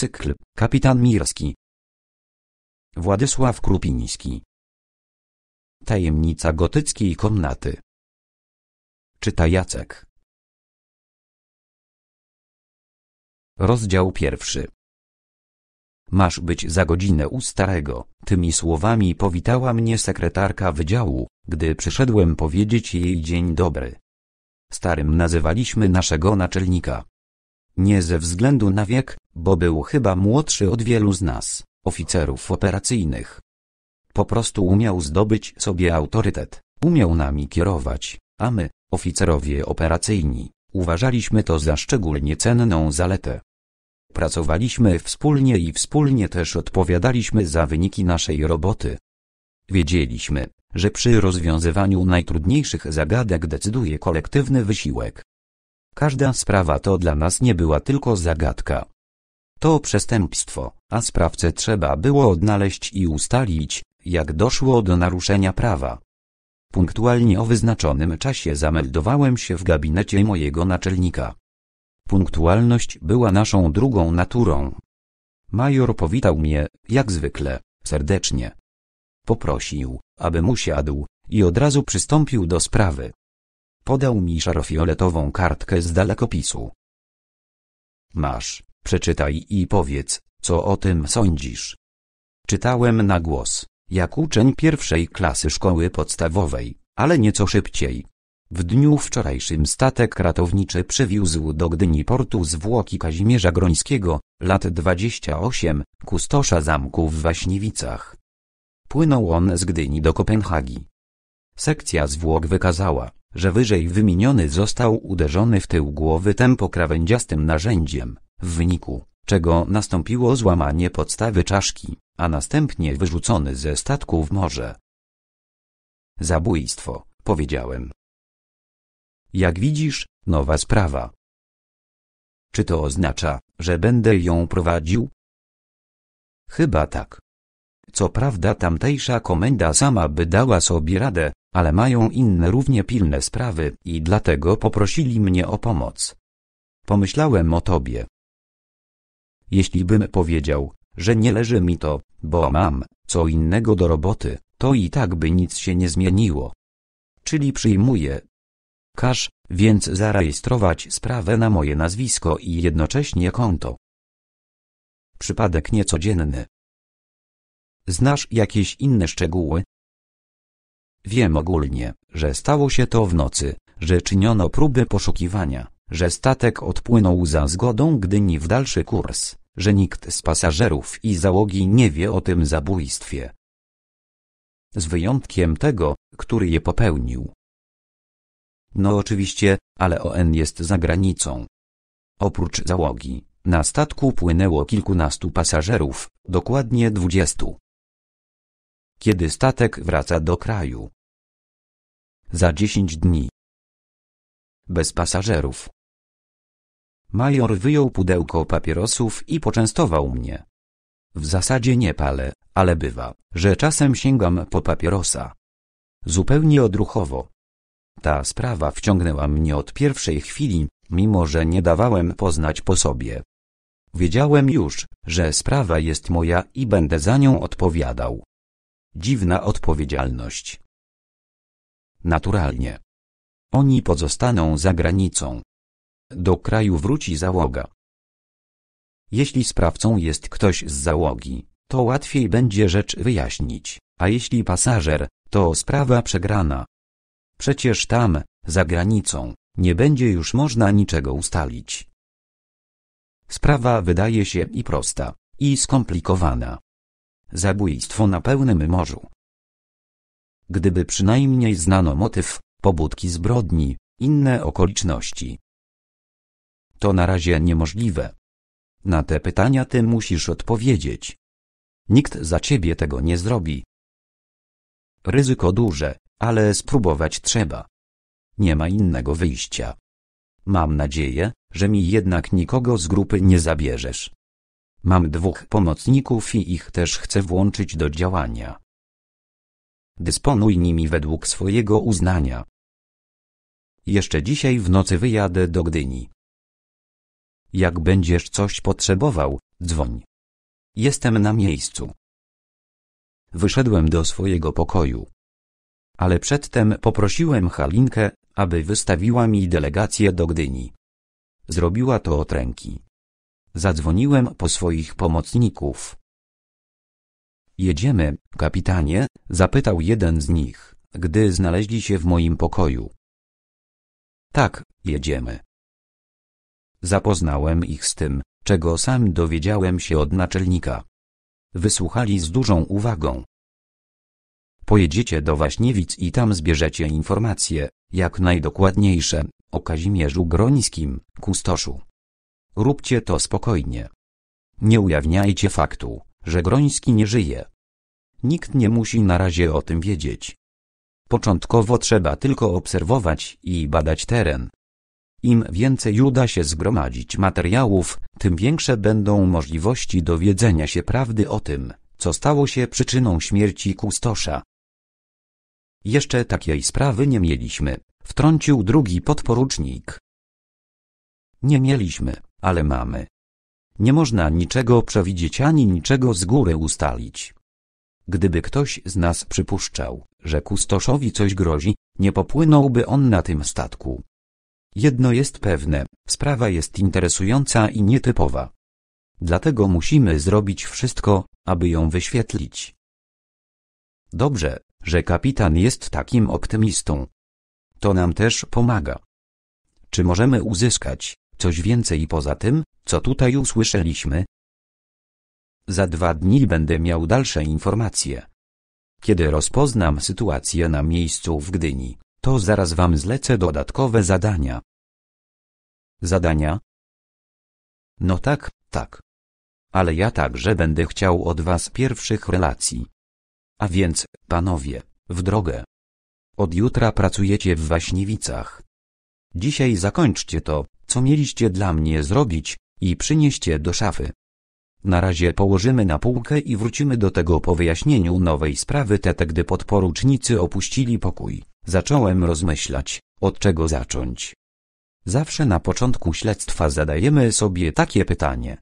Cykl, kapitan Mirski. Władysław Krupiński. Tajemnica gotyckiej komnaty. Czyta Jacek. Rozdział pierwszy. Masz być za godzinę u starego. Tymi słowami powitała mnie sekretarka wydziału, gdy przyszedłem powiedzieć jej dzień dobry. Starym nazywaliśmy naszego naczelnika nie ze względu na wiek, bo był chyba młodszy od wielu z nas, oficerów operacyjnych. Po prostu umiał zdobyć sobie autorytet, umiał nami kierować, a my, oficerowie operacyjni, uważaliśmy to za szczególnie cenną zaletę. Pracowaliśmy wspólnie i wspólnie też odpowiadaliśmy za wyniki naszej roboty. Wiedzieliśmy, że przy rozwiązywaniu najtrudniejszych zagadek decyduje kolektywny wysiłek, Każda sprawa to dla nas nie była tylko zagadka. To przestępstwo, a sprawcę trzeba było odnaleźć i ustalić, jak doszło do naruszenia prawa. Punktualnie o wyznaczonym czasie zameldowałem się w gabinecie mojego naczelnika. Punktualność była naszą drugą naturą. Major powitał mnie, jak zwykle, serdecznie. Poprosił, aby usiadł i od razu przystąpił do sprawy. Podał mi szarofioletową kartkę z dalekopisu. Masz, przeczytaj i powiedz, co o tym sądzisz. Czytałem na głos, jak uczeń pierwszej klasy szkoły podstawowej, ale nieco szybciej. W dniu wczorajszym statek ratowniczy przywiózł do Gdyni portu zwłoki Kazimierza Grońskiego, lat 28, kustosza zamku w Waśniewicach. Płynął on z Gdyni do Kopenhagi. Sekcja zwłok wykazała, że wyżej wymieniony został uderzony w tył głowy tempo krawędziastym narzędziem, w wyniku czego nastąpiło złamanie podstawy czaszki, a następnie wyrzucony ze statku w morze. Zabójstwo, powiedziałem. Jak widzisz, nowa sprawa. Czy to oznacza, że będę ją prowadził? Chyba tak. Co prawda tamtejsza komenda sama by dała sobie radę, ale mają inne równie pilne sprawy i dlatego poprosili mnie o pomoc. Pomyślałem o tobie. Jeśli bym powiedział, że nie leży mi to, bo mam co innego do roboty, to i tak by nic się nie zmieniło. Czyli przyjmuję. Każ więc zarejestrować sprawę na moje nazwisko i jednocześnie konto. Przypadek niecodzienny. Znasz jakieś inne szczegóły? Wiem ogólnie, że stało się to w nocy, że czyniono próby poszukiwania, że statek odpłynął za zgodą Gdyni w dalszy kurs, że nikt z pasażerów i załogi nie wie o tym zabójstwie. Z wyjątkiem tego, który je popełnił. No oczywiście, ale ON jest za granicą. Oprócz załogi, na statku płynęło kilkunastu pasażerów, dokładnie dwudziestu kiedy statek wraca do kraju. Za dziesięć dni. Bez pasażerów. Major wyjął pudełko papierosów i poczęstował mnie. W zasadzie nie palę, ale bywa, że czasem sięgam po papierosa. Zupełnie odruchowo. Ta sprawa wciągnęła mnie od pierwszej chwili, mimo że nie dawałem poznać po sobie. Wiedziałem już, że sprawa jest moja i będę za nią odpowiadał. Dziwna odpowiedzialność. Naturalnie. Oni pozostaną za granicą. Do kraju wróci załoga. Jeśli sprawcą jest ktoś z załogi, to łatwiej będzie rzecz wyjaśnić, a jeśli pasażer, to sprawa przegrana. Przecież tam, za granicą, nie będzie już można niczego ustalić. Sprawa wydaje się i prosta, i skomplikowana, Zabójstwo na pełnym morzu. Gdyby przynajmniej znano motyw, pobudki zbrodni, inne okoliczności. To na razie niemożliwe. Na te pytania ty musisz odpowiedzieć. Nikt za ciebie tego nie zrobi. Ryzyko duże, ale spróbować trzeba. Nie ma innego wyjścia. Mam nadzieję, że mi jednak nikogo z grupy nie zabierzesz. Mam dwóch pomocników i ich też chcę włączyć do działania. Dysponuj nimi według swojego uznania. Jeszcze dzisiaj w nocy wyjadę do Gdyni. Jak będziesz coś potrzebował, dzwoń. Jestem na miejscu. Wyszedłem do swojego pokoju. Ale przedtem poprosiłem Halinkę, aby wystawiła mi delegację do Gdyni. Zrobiła to od ręki. Zadzwoniłem po swoich pomocników. Jedziemy, kapitanie, zapytał jeden z nich, gdy znaleźli się w moim pokoju. Tak, jedziemy. Zapoznałem ich z tym, czego sam dowiedziałem się od naczelnika. Wysłuchali z dużą uwagą. Pojedziecie do Waśniewic i tam zbierzecie informacje, jak najdokładniejsze, o Kazimierzu Grońskim, kustoszu. Róbcie to spokojnie. Nie ujawniajcie faktu, że Groński nie żyje. Nikt nie musi na razie o tym wiedzieć. Początkowo trzeba tylko obserwować i badać teren. Im więcej uda się zgromadzić materiałów, tym większe będą możliwości dowiedzenia się prawdy o tym, co stało się przyczyną śmierci Kustosza. Jeszcze takiej sprawy nie mieliśmy, wtrącił drugi podporucznik. Nie mieliśmy, ale mamy. Nie można niczego przewidzieć ani niczego z góry ustalić. Gdyby ktoś z nas przypuszczał, że kustoszowi coś grozi, nie popłynąłby on na tym statku. Jedno jest pewne, sprawa jest interesująca i nietypowa. Dlatego musimy zrobić wszystko, aby ją wyświetlić. Dobrze, że kapitan jest takim optymistą. To nam też pomaga. Czy możemy uzyskać Coś więcej poza tym, co tutaj usłyszeliśmy? Za dwa dni będę miał dalsze informacje. Kiedy rozpoznam sytuację na miejscu w Gdyni, to zaraz Wam zlecę dodatkowe zadania. Zadania? No tak, tak. Ale ja także będę chciał od Was pierwszych relacji. A więc, panowie, w drogę. Od jutra pracujecie w Waśniewicach. Dzisiaj zakończcie to, co mieliście dla mnie zrobić, i przynieście do szafy. Na razie położymy na półkę i wrócimy do tego po wyjaśnieniu nowej sprawy tete gdy podporucznicy opuścili pokój. Zacząłem rozmyślać, od czego zacząć. Zawsze na początku śledztwa zadajemy sobie takie pytanie.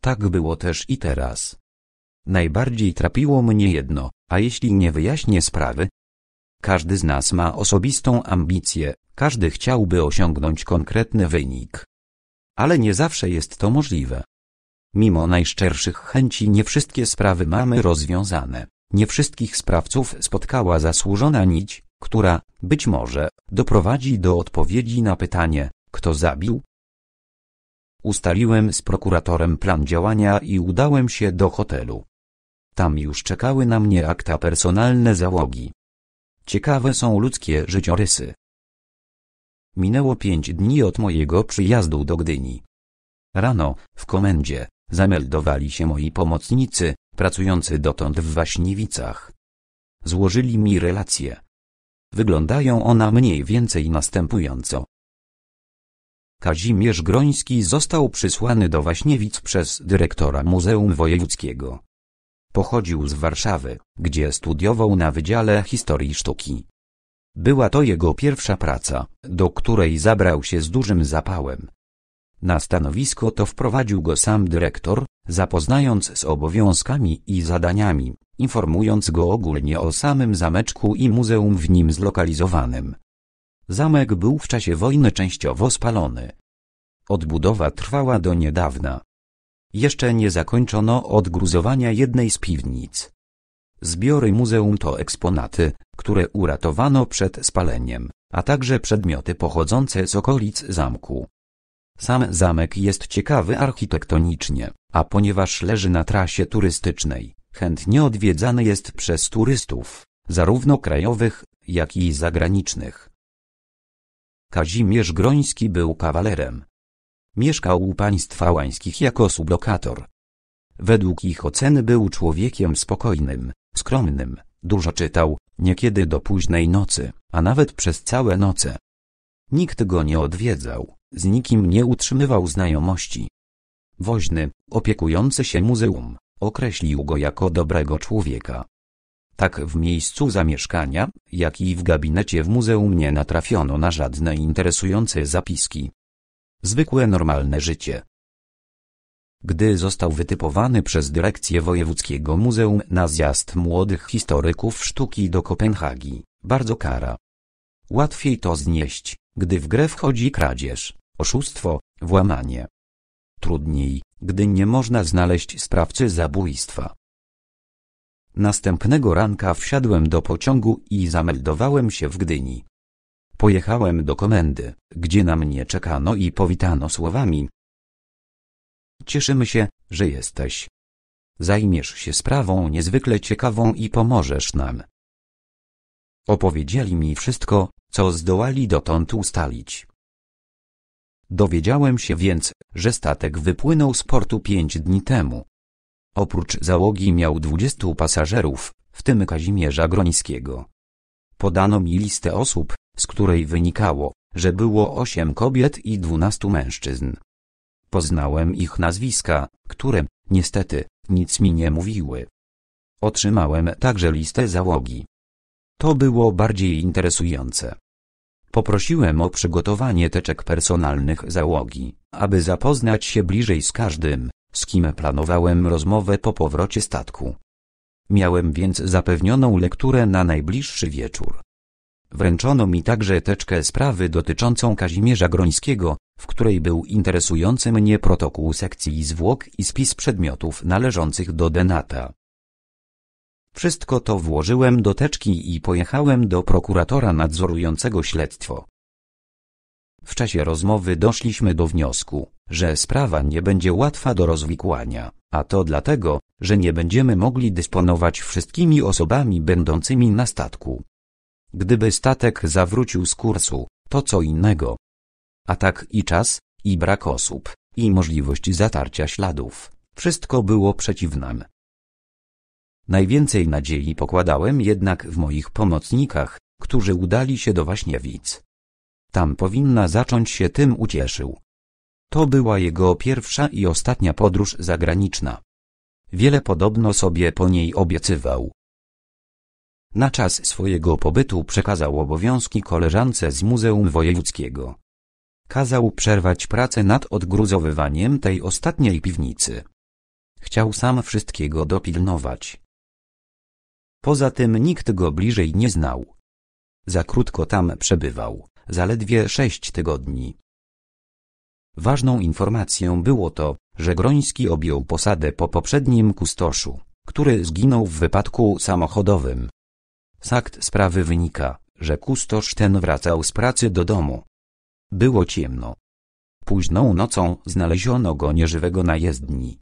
Tak było też i teraz. Najbardziej trapiło mnie jedno, a jeśli nie wyjaśnię sprawy? Każdy z nas ma osobistą ambicję, każdy chciałby osiągnąć konkretny wynik. Ale nie zawsze jest to możliwe. Mimo najszczerszych chęci nie wszystkie sprawy mamy rozwiązane. Nie wszystkich sprawców spotkała zasłużona nić, która, być może, doprowadzi do odpowiedzi na pytanie, kto zabił? Ustaliłem z prokuratorem plan działania i udałem się do hotelu. Tam już czekały na mnie akta personalne załogi. Ciekawe są ludzkie życiorysy. Minęło pięć dni od mojego przyjazdu do Gdyni. Rano, w komendzie, zameldowali się moi pomocnicy, pracujący dotąd w Waśniewicach. Złożyli mi relacje. Wyglądają ona mniej więcej następująco. Kazimierz Groński został przysłany do Waśniewic przez dyrektora Muzeum Wojewódzkiego. Pochodził z Warszawy, gdzie studiował na Wydziale Historii Sztuki. Była to jego pierwsza praca, do której zabrał się z dużym zapałem. Na stanowisko to wprowadził go sam dyrektor, zapoznając z obowiązkami i zadaniami, informując go ogólnie o samym zameczku i muzeum w nim zlokalizowanym. Zamek był w czasie wojny częściowo spalony. Odbudowa trwała do niedawna. Jeszcze nie zakończono odgruzowania jednej z piwnic. Zbiory muzeum to eksponaty, które uratowano przed spaleniem, a także przedmioty pochodzące z okolic zamku. Sam zamek jest ciekawy architektonicznie, a ponieważ leży na trasie turystycznej, chętnie odwiedzany jest przez turystów, zarówno krajowych, jak i zagranicznych. Kazimierz Groński był kawalerem. Mieszkał u państwa łańskich jako sublokator. Według ich oceny był człowiekiem spokojnym, skromnym, dużo czytał, niekiedy do późnej nocy, a nawet przez całe noce. Nikt go nie odwiedzał, z nikim nie utrzymywał znajomości. Woźny, opiekujący się muzeum, określił go jako dobrego człowieka. Tak w miejscu zamieszkania, jak i w gabinecie w muzeum nie natrafiono na żadne interesujące zapiski. Zwykłe normalne życie, gdy został wytypowany przez dyrekcję Wojewódzkiego Muzeum na zjazd młodych historyków sztuki do Kopenhagi, bardzo kara. Łatwiej to znieść, gdy w grę wchodzi kradzież, oszustwo, włamanie. Trudniej, gdy nie można znaleźć sprawcy zabójstwa. Następnego ranka wsiadłem do pociągu i zameldowałem się w Gdyni. Pojechałem do komendy, gdzie na mnie czekano i powitano słowami, Cieszymy się, że jesteś. Zajmiesz się sprawą niezwykle ciekawą i pomożesz nam. Opowiedzieli mi wszystko, co zdołali dotąd ustalić. Dowiedziałem się więc, że statek wypłynął z portu pięć dni temu. Oprócz załogi miał dwudziestu pasażerów, w tym Kazimierza Grońskiego. Podano mi listę osób, z której wynikało, że było osiem kobiet i dwunastu mężczyzn. Poznałem ich nazwiska, które, niestety, nic mi nie mówiły. Otrzymałem także listę załogi. To było bardziej interesujące. Poprosiłem o przygotowanie teczek personalnych załogi, aby zapoznać się bliżej z każdym, z kim planowałem rozmowę po powrocie statku. Miałem więc zapewnioną lekturę na najbliższy wieczór. Wręczono mi także teczkę sprawy dotyczącą Kazimierza Grońskiego, w której był interesujący mnie protokół sekcji zwłok i spis przedmiotów należących do denata. Wszystko to włożyłem do teczki i pojechałem do prokuratora nadzorującego śledztwo. W czasie rozmowy doszliśmy do wniosku, że sprawa nie będzie łatwa do rozwikłania, a to dlatego, że nie będziemy mogli dysponować wszystkimi osobami będącymi na statku. Gdyby statek zawrócił z kursu, to co innego, a tak i czas, i brak osób, i możliwość zatarcia śladów. Wszystko było przeciw nam. Najwięcej nadziei pokładałem jednak w moich pomocnikach, którzy udali się do Waśniewic. Tam powinna zacząć się tym ucieszył. To była jego pierwsza i ostatnia podróż zagraniczna. Wiele podobno sobie po niej obiecywał. Na czas swojego pobytu przekazał obowiązki koleżance z Muzeum Wojewódzkiego. Kazał przerwać pracę nad odgruzowywaniem tej ostatniej piwnicy. Chciał sam wszystkiego dopilnować. Poza tym nikt go bliżej nie znał. Za krótko tam przebywał, zaledwie sześć tygodni. Ważną informacją było to, że Groński objął posadę po poprzednim kustoszu, który zginął w wypadku samochodowym. Z akt sprawy wynika, że kustosz ten wracał z pracy do domu, było ciemno. Późną nocą znaleziono go nieżywego na jezdni.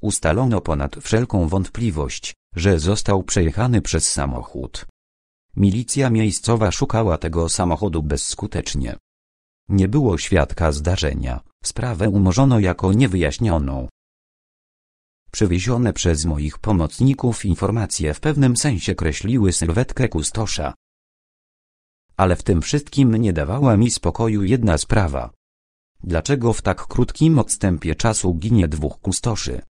Ustalono ponad wszelką wątpliwość, że został przejechany przez samochód. Milicja miejscowa szukała tego samochodu bezskutecznie. Nie było świadka zdarzenia, sprawę umorzono jako niewyjaśnioną. Przywiezione przez moich pomocników informacje w pewnym sensie kreśliły sylwetkę kustosza, ale w tym wszystkim nie dawała mi spokoju jedna sprawa. Dlaczego w tak krótkim odstępie czasu ginie dwóch kustoszy?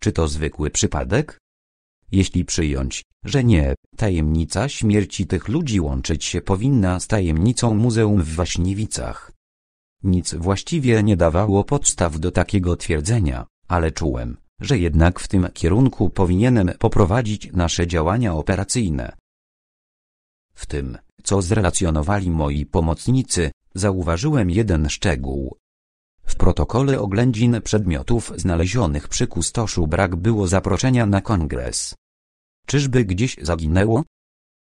Czy to zwykły przypadek? Jeśli przyjąć, że nie, tajemnica śmierci tych ludzi łączyć się powinna z tajemnicą Muzeum w Waśniewicach. Nic właściwie nie dawało podstaw do takiego twierdzenia, ale czułem, że jednak w tym kierunku powinienem poprowadzić nasze działania operacyjne. W tym co zrelacjonowali moi pomocnicy, zauważyłem jeden szczegół. W protokole oględzin przedmiotów znalezionych przy kustoszu brak było zaproszenia na kongres. Czyżby gdzieś zaginęło?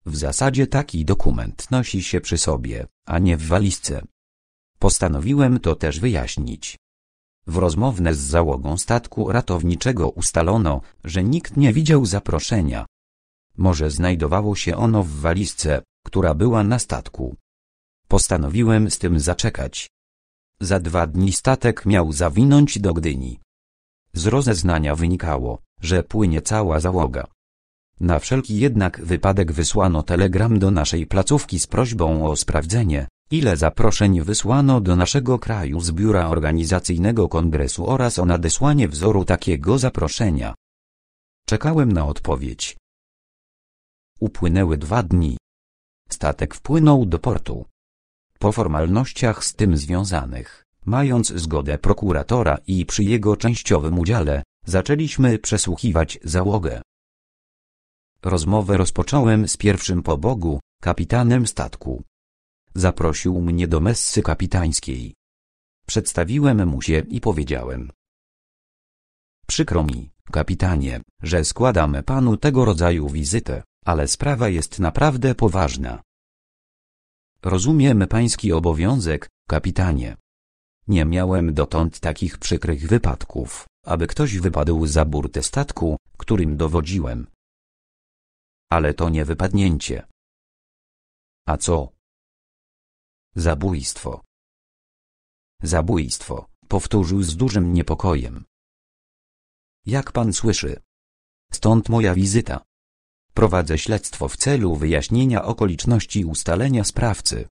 W zasadzie taki dokument nosi się przy sobie, a nie w walizce. Postanowiłem to też wyjaśnić. W rozmowne z załogą statku ratowniczego ustalono, że nikt nie widział zaproszenia. Może znajdowało się ono w walizce, która była na statku. Postanowiłem z tym zaczekać. Za dwa dni statek miał zawinąć do Gdyni. Z rozeznania wynikało, że płynie cała załoga. Na wszelki jednak wypadek wysłano telegram do naszej placówki z prośbą o sprawdzenie, ile zaproszeń wysłano do naszego kraju z Biura Organizacyjnego Kongresu oraz o nadesłanie wzoru takiego zaproszenia. Czekałem na odpowiedź. Upłynęły dwa dni. Statek wpłynął do portu. Po formalnościach z tym związanych, mając zgodę prokuratora i przy jego częściowym udziale, zaczęliśmy przesłuchiwać załogę. Rozmowę rozpocząłem z pierwszym po Bogu, kapitanem statku. Zaprosił mnie do messy kapitańskiej. Przedstawiłem mu się i powiedziałem. Przykro mi, kapitanie, że składam panu tego rodzaju wizytę ale sprawa jest naprawdę poważna. Rozumiem pański obowiązek, kapitanie. Nie miałem dotąd takich przykrych wypadków, aby ktoś wypadł za burtę statku, którym dowodziłem. Ale to nie wypadnięcie. A co? Zabójstwo. Zabójstwo, powtórzył z dużym niepokojem. Jak pan słyszy? Stąd moja wizyta. Prowadzę śledztwo w celu wyjaśnienia okoliczności ustalenia sprawcy.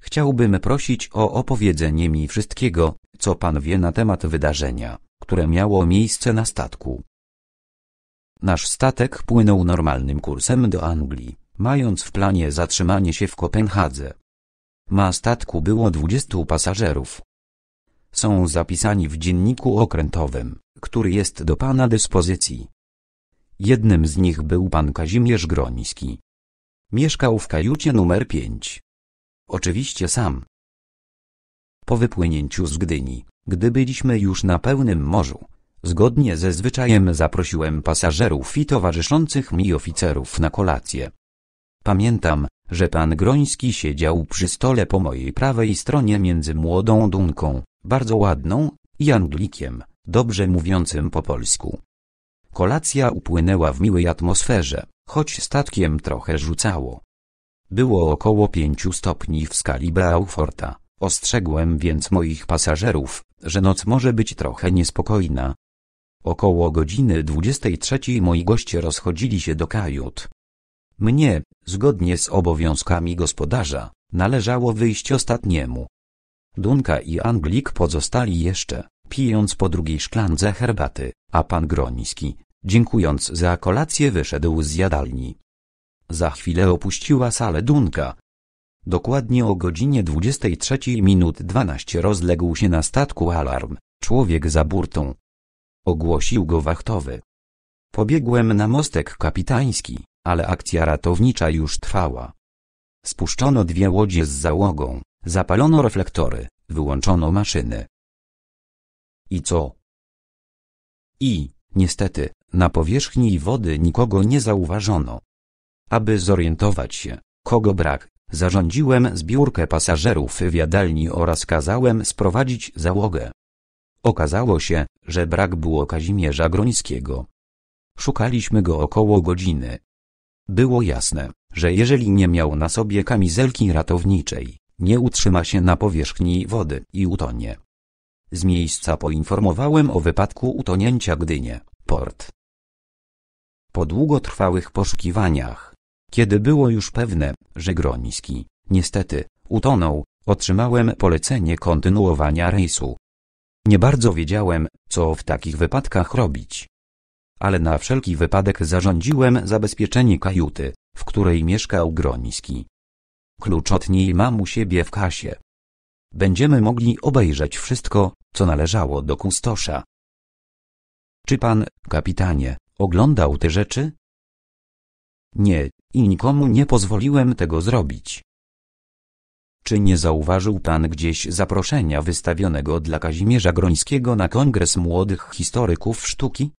Chciałbym prosić o opowiedzenie mi wszystkiego, co pan wie na temat wydarzenia, które miało miejsce na statku. Nasz statek płynął normalnym kursem do Anglii, mając w planie zatrzymanie się w Kopenhadze. Na statku było 20 pasażerów. Są zapisani w dzienniku okrętowym, który jest do pana dyspozycji. Jednym z nich był pan Kazimierz Groński. Mieszkał w kajucie numer 5. Oczywiście sam. Po wypłynięciu z Gdyni, gdy byliśmy już na pełnym morzu, zgodnie ze zwyczajem zaprosiłem pasażerów i towarzyszących mi oficerów na kolację. Pamiętam, że pan Groński siedział przy stole po mojej prawej stronie między młodą Dunką, bardzo ładną, i Anglikiem, dobrze mówiącym po polsku. Kolacja upłynęła w miłej atmosferze, choć statkiem trochę rzucało. Było około pięciu stopni w skali Beauforta. Ostrzegłem więc moich pasażerów, że noc może być trochę niespokojna. Około godziny 23 moi goście rozchodzili się do kajut. Mnie, zgodnie z obowiązkami gospodarza, należało wyjść ostatniemu. Dunka i Anglik pozostali jeszcze, pijąc po drugiej szklance herbaty, a pan Groński, Dziękując za kolację wyszedł z jadalni. Za chwilę opuściła salę Dunka. Dokładnie o godzinie 23 minut 12 rozległ się na statku alarm, człowiek za burtą. Ogłosił go wachtowy. Pobiegłem na mostek kapitański, ale akcja ratownicza już trwała. Spuszczono dwie łodzie z załogą, zapalono reflektory, wyłączono maszyny. I co? I, niestety, na powierzchni wody nikogo nie zauważono. Aby zorientować się, kogo brak, zarządziłem zbiórkę pasażerów w jadalni oraz kazałem sprowadzić załogę. Okazało się, że brak było Kazimierza Grońskiego. Szukaliśmy go około godziny. Było jasne, że jeżeli nie miał na sobie kamizelki ratowniczej, nie utrzyma się na powierzchni wody i utonie. Z miejsca poinformowałem o wypadku utonięcia Gdynie, port po długotrwałych poszukiwaniach. Kiedy było już pewne, że Groński, niestety, utonął, otrzymałem polecenie kontynuowania rejsu. Nie bardzo wiedziałem, co w takich wypadkach robić. Ale na wszelki wypadek zarządziłem zabezpieczenie kajuty, w której mieszkał Groński. Klucz od niej mam u siebie w kasie. Będziemy mogli obejrzeć wszystko, co należało do kustosza. Czy pan, kapitanie, oglądał te rzeczy? Nie, i nikomu nie pozwoliłem tego zrobić. Czy nie zauważył pan gdzieś zaproszenia wystawionego dla Kazimierza Grońskiego na Kongres Młodych Historyków Sztuki?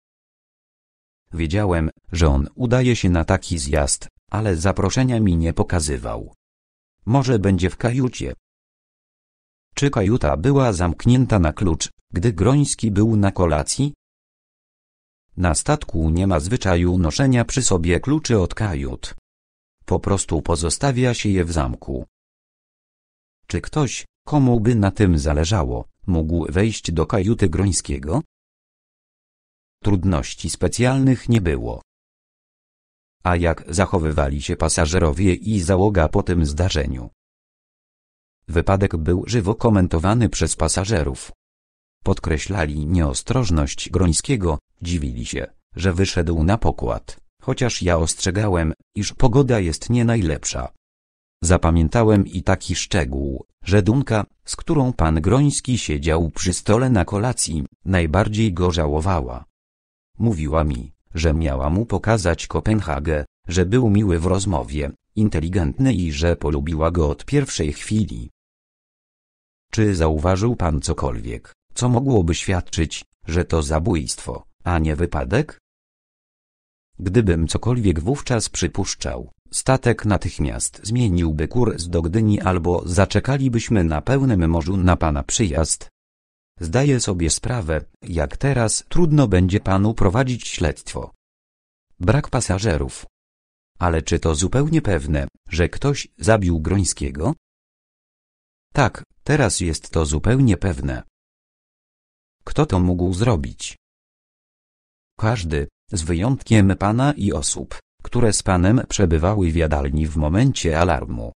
Wiedziałem, że on udaje się na taki zjazd, ale zaproszenia mi nie pokazywał. Może będzie w kajucie. Czy kajuta była zamknięta na klucz, gdy Groński był na kolacji? Na statku nie ma zwyczaju noszenia przy sobie kluczy od kajut. Po prostu pozostawia się je w zamku. Czy ktoś, komu by na tym zależało, mógł wejść do kajuty Grońskiego? Trudności specjalnych nie było. A jak zachowywali się pasażerowie i załoga po tym zdarzeniu? Wypadek był żywo komentowany przez pasażerów. Podkreślali nieostrożność Grońskiego, dziwili się, że wyszedł na pokład, chociaż ja ostrzegałem, iż pogoda jest nie najlepsza. Zapamiętałem i taki szczegół, że Dunka, z którą pan Groński siedział przy stole na kolacji, najbardziej go żałowała. Mówiła mi, że miała mu pokazać Kopenhagę, że był miły w rozmowie, inteligentny i że polubiła go od pierwszej chwili. Czy zauważył pan cokolwiek, co mogłoby świadczyć, że to zabójstwo, a nie wypadek? Gdybym cokolwiek wówczas przypuszczał, statek natychmiast zmieniłby kurs do Gdyni albo zaczekalibyśmy na pełnym morzu na pana przyjazd. Zdaję sobie sprawę, jak teraz trudno będzie panu prowadzić śledztwo. Brak pasażerów. Ale czy to zupełnie pewne, że ktoś zabił Grońskiego? Tak, teraz jest to zupełnie pewne. Kto to mógł zrobić? Każdy, z wyjątkiem pana i osób, które z panem przebywały w jadalni w momencie alarmu.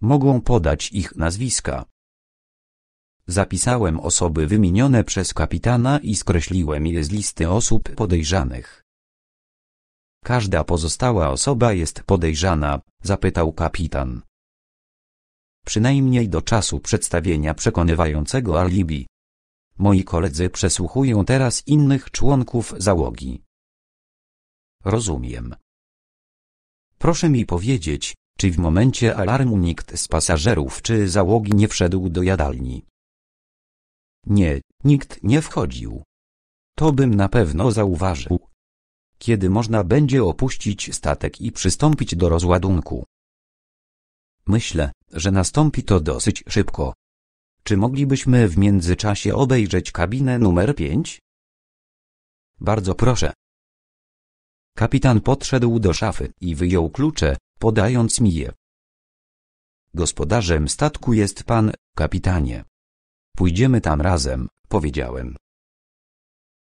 Mogą podać ich nazwiska. Zapisałem osoby wymienione przez kapitana i skreśliłem je z listy osób podejrzanych. Każda pozostała osoba jest podejrzana, zapytał kapitan. Przynajmniej do czasu przedstawienia przekonywającego alibi. Moi koledzy przesłuchują teraz innych członków załogi. Rozumiem. Proszę mi powiedzieć, czy w momencie alarmu nikt z pasażerów czy załogi nie wszedł do jadalni? Nie, nikt nie wchodził. To bym na pewno zauważył. Kiedy można będzie opuścić statek i przystąpić do rozładunku? Myślę, że nastąpi to dosyć szybko, czy moglibyśmy w międzyczasie obejrzeć kabinę numer 5? Bardzo proszę. Kapitan podszedł do szafy i wyjął klucze, podając mi je. Gospodarzem statku jest pan, kapitanie. Pójdziemy tam razem, powiedziałem.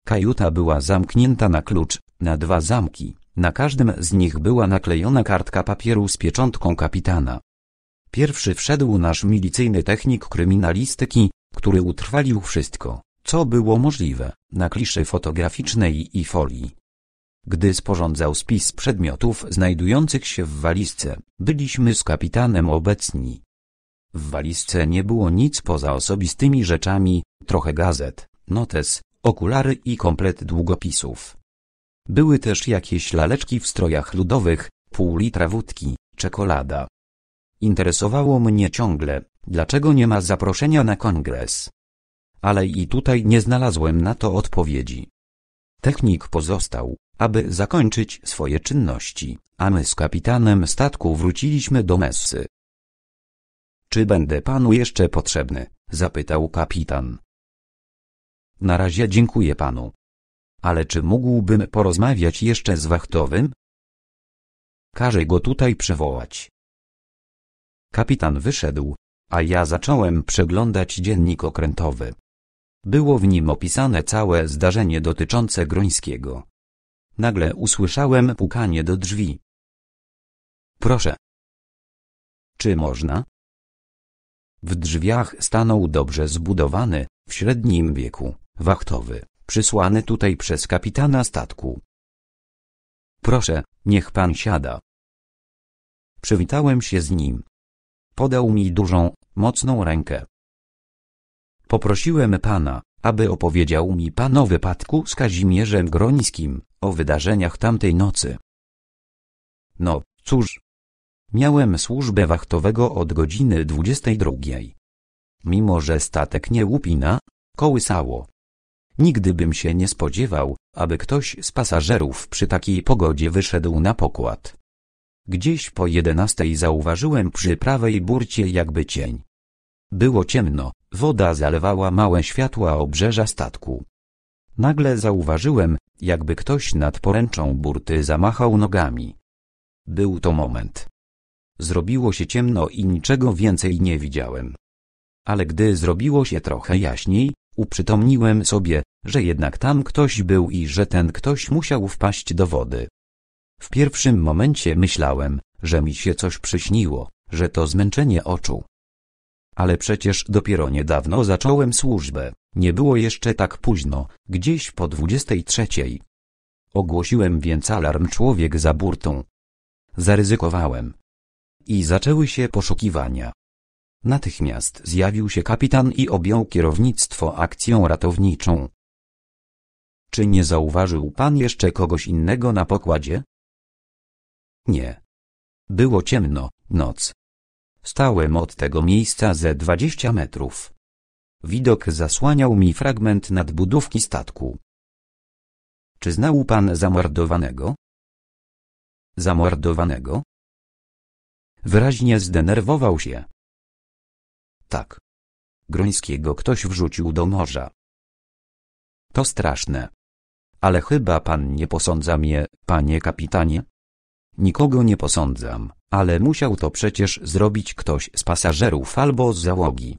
Kajuta była zamknięta na klucz, na dwa zamki, na każdym z nich była naklejona kartka papieru z pieczątką kapitana. Pierwszy wszedł nasz milicyjny technik kryminalistyki, który utrwalił wszystko, co było możliwe, na kliszy fotograficznej i folii. Gdy sporządzał spis przedmiotów znajdujących się w walizce, byliśmy z kapitanem obecni. W walizce nie było nic poza osobistymi rzeczami, trochę gazet, notes, okulary i komplet długopisów. Były też jakieś laleczki w strojach ludowych, pół litra wódki, czekolada, Interesowało mnie ciągle, dlaczego nie ma zaproszenia na kongres. Ale i tutaj nie znalazłem na to odpowiedzi. Technik pozostał, aby zakończyć swoje czynności, a my z kapitanem statku wróciliśmy do messy. Czy będę panu jeszcze potrzebny? zapytał kapitan. Na razie dziękuję panu. Ale czy mógłbym porozmawiać jeszcze z wachtowym? Każę go tutaj przywołać. Kapitan wyszedł, a ja zacząłem przeglądać dziennik okrętowy. Było w nim opisane całe zdarzenie dotyczące Grońskiego. Nagle usłyszałem pukanie do drzwi. Proszę. Czy można? W drzwiach stanął dobrze zbudowany, w średnim wieku, wachtowy, przysłany tutaj przez kapitana statku. Proszę, niech pan siada. Przywitałem się z nim podał mi dużą, mocną rękę. Poprosiłem pana, aby opowiedział mi pan o wypadku z Kazimierzem Grońskim, o wydarzeniach tamtej nocy. No, cóż. Miałem służbę wachtowego od godziny 22. Mimo, że statek nie łupina, kołysało. Nigdy bym się nie spodziewał, aby ktoś z pasażerów przy takiej pogodzie wyszedł na pokład. Gdzieś po jedenastej zauważyłem przy prawej burcie jakby cień. Było ciemno, woda zalewała małe światła obrzeża statku. Nagle zauważyłem, jakby ktoś nad poręczą burty zamachał nogami. Był to moment. Zrobiło się ciemno i niczego więcej nie widziałem. Ale gdy zrobiło się trochę jaśniej, uprzytomniłem sobie, że jednak tam ktoś był i że ten ktoś musiał wpaść do wody. W pierwszym momencie myślałem, że mi się coś przyśniło, że to zmęczenie oczu. Ale przecież dopiero niedawno zacząłem służbę, nie było jeszcze tak późno, gdzieś po dwudziestej trzeciej. Ogłosiłem więc alarm człowiek za burtą. Zaryzykowałem. I zaczęły się poszukiwania. Natychmiast zjawił się kapitan i objął kierownictwo akcją ratowniczą. Czy nie zauważył pan jeszcze kogoś innego na pokładzie? Nie. Było ciemno, noc. Stałem od tego miejsca ze dwadzieścia metrów. Widok zasłaniał mi fragment nadbudówki statku. Czy znał pan zamordowanego? Zamordowanego? Wyraźnie zdenerwował się. Tak. Grońskiego ktoś wrzucił do morza. To straszne. Ale chyba pan nie posądza mnie, panie kapitanie? Nikogo nie posądzam, ale musiał to przecież zrobić ktoś z pasażerów albo z załogi.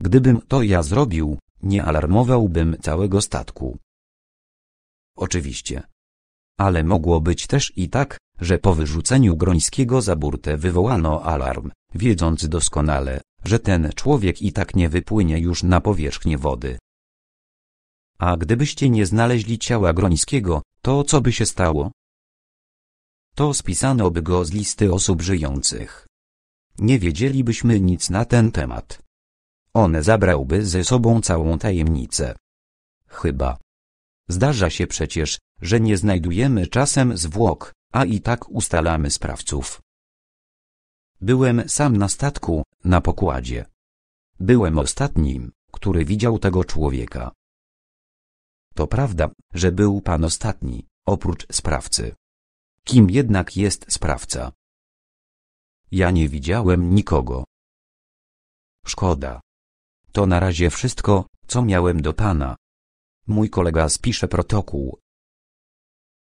Gdybym to ja zrobił, nie alarmowałbym całego statku. Oczywiście. Ale mogło być też i tak, że po wyrzuceniu Grońskiego za burtę wywołano alarm, wiedząc doskonale, że ten człowiek i tak nie wypłynie już na powierzchnię wody. A gdybyście nie znaleźli ciała Grońskiego, to co by się stało? to spisano by go z listy osób żyjących. Nie wiedzielibyśmy nic na ten temat. On zabrałby ze sobą całą tajemnicę. Chyba. Zdarza się przecież, że nie znajdujemy czasem zwłok, a i tak ustalamy sprawców. Byłem sam na statku, na pokładzie. Byłem ostatnim, który widział tego człowieka. To prawda, że był pan ostatni, oprócz sprawcy. Kim jednak jest sprawca? Ja nie widziałem nikogo. Szkoda. To na razie wszystko, co miałem do pana. Mój kolega spisze protokół.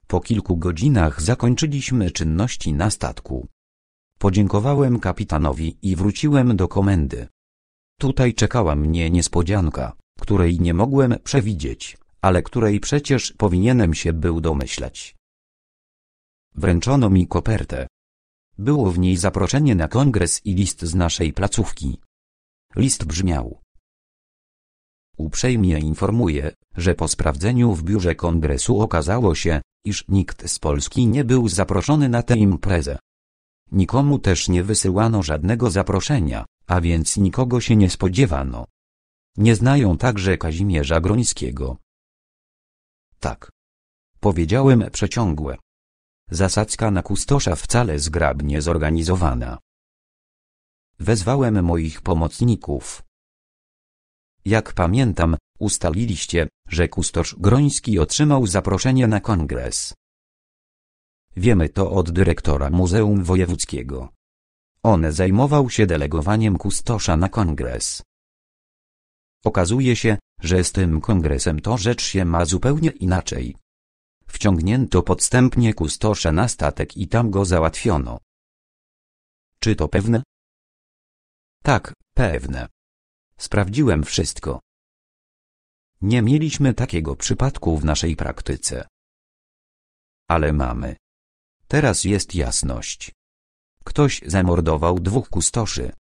Po kilku godzinach zakończyliśmy czynności na statku. Podziękowałem kapitanowi i wróciłem do komendy. Tutaj czekała mnie niespodzianka, której nie mogłem przewidzieć, ale której przecież powinienem się był domyślać. Wręczono mi kopertę. Było w niej zaproszenie na kongres i list z naszej placówki. List brzmiał. Uprzejmie informuję, że po sprawdzeniu w biurze kongresu okazało się, iż nikt z Polski nie był zaproszony na tę imprezę. Nikomu też nie wysyłano żadnego zaproszenia, a więc nikogo się nie spodziewano. Nie znają także Kazimierza Grońskiego. Tak. Powiedziałem przeciągłe. Zasadzka na kustosza wcale zgrabnie zorganizowana. Wezwałem moich pomocników. Jak pamiętam, ustaliliście, że kustosz Groński otrzymał zaproszenie na kongres. Wiemy to od dyrektora Muzeum Wojewódzkiego. On zajmował się delegowaniem kustosza na kongres. Okazuje się, że z tym kongresem to rzecz się ma zupełnie inaczej. Wciągnięto podstępnie kustosza na statek i tam go załatwiono. Czy to pewne? Tak, pewne. Sprawdziłem wszystko. Nie mieliśmy takiego przypadku w naszej praktyce. Ale mamy. Teraz jest jasność. Ktoś zamordował dwóch kustoszy.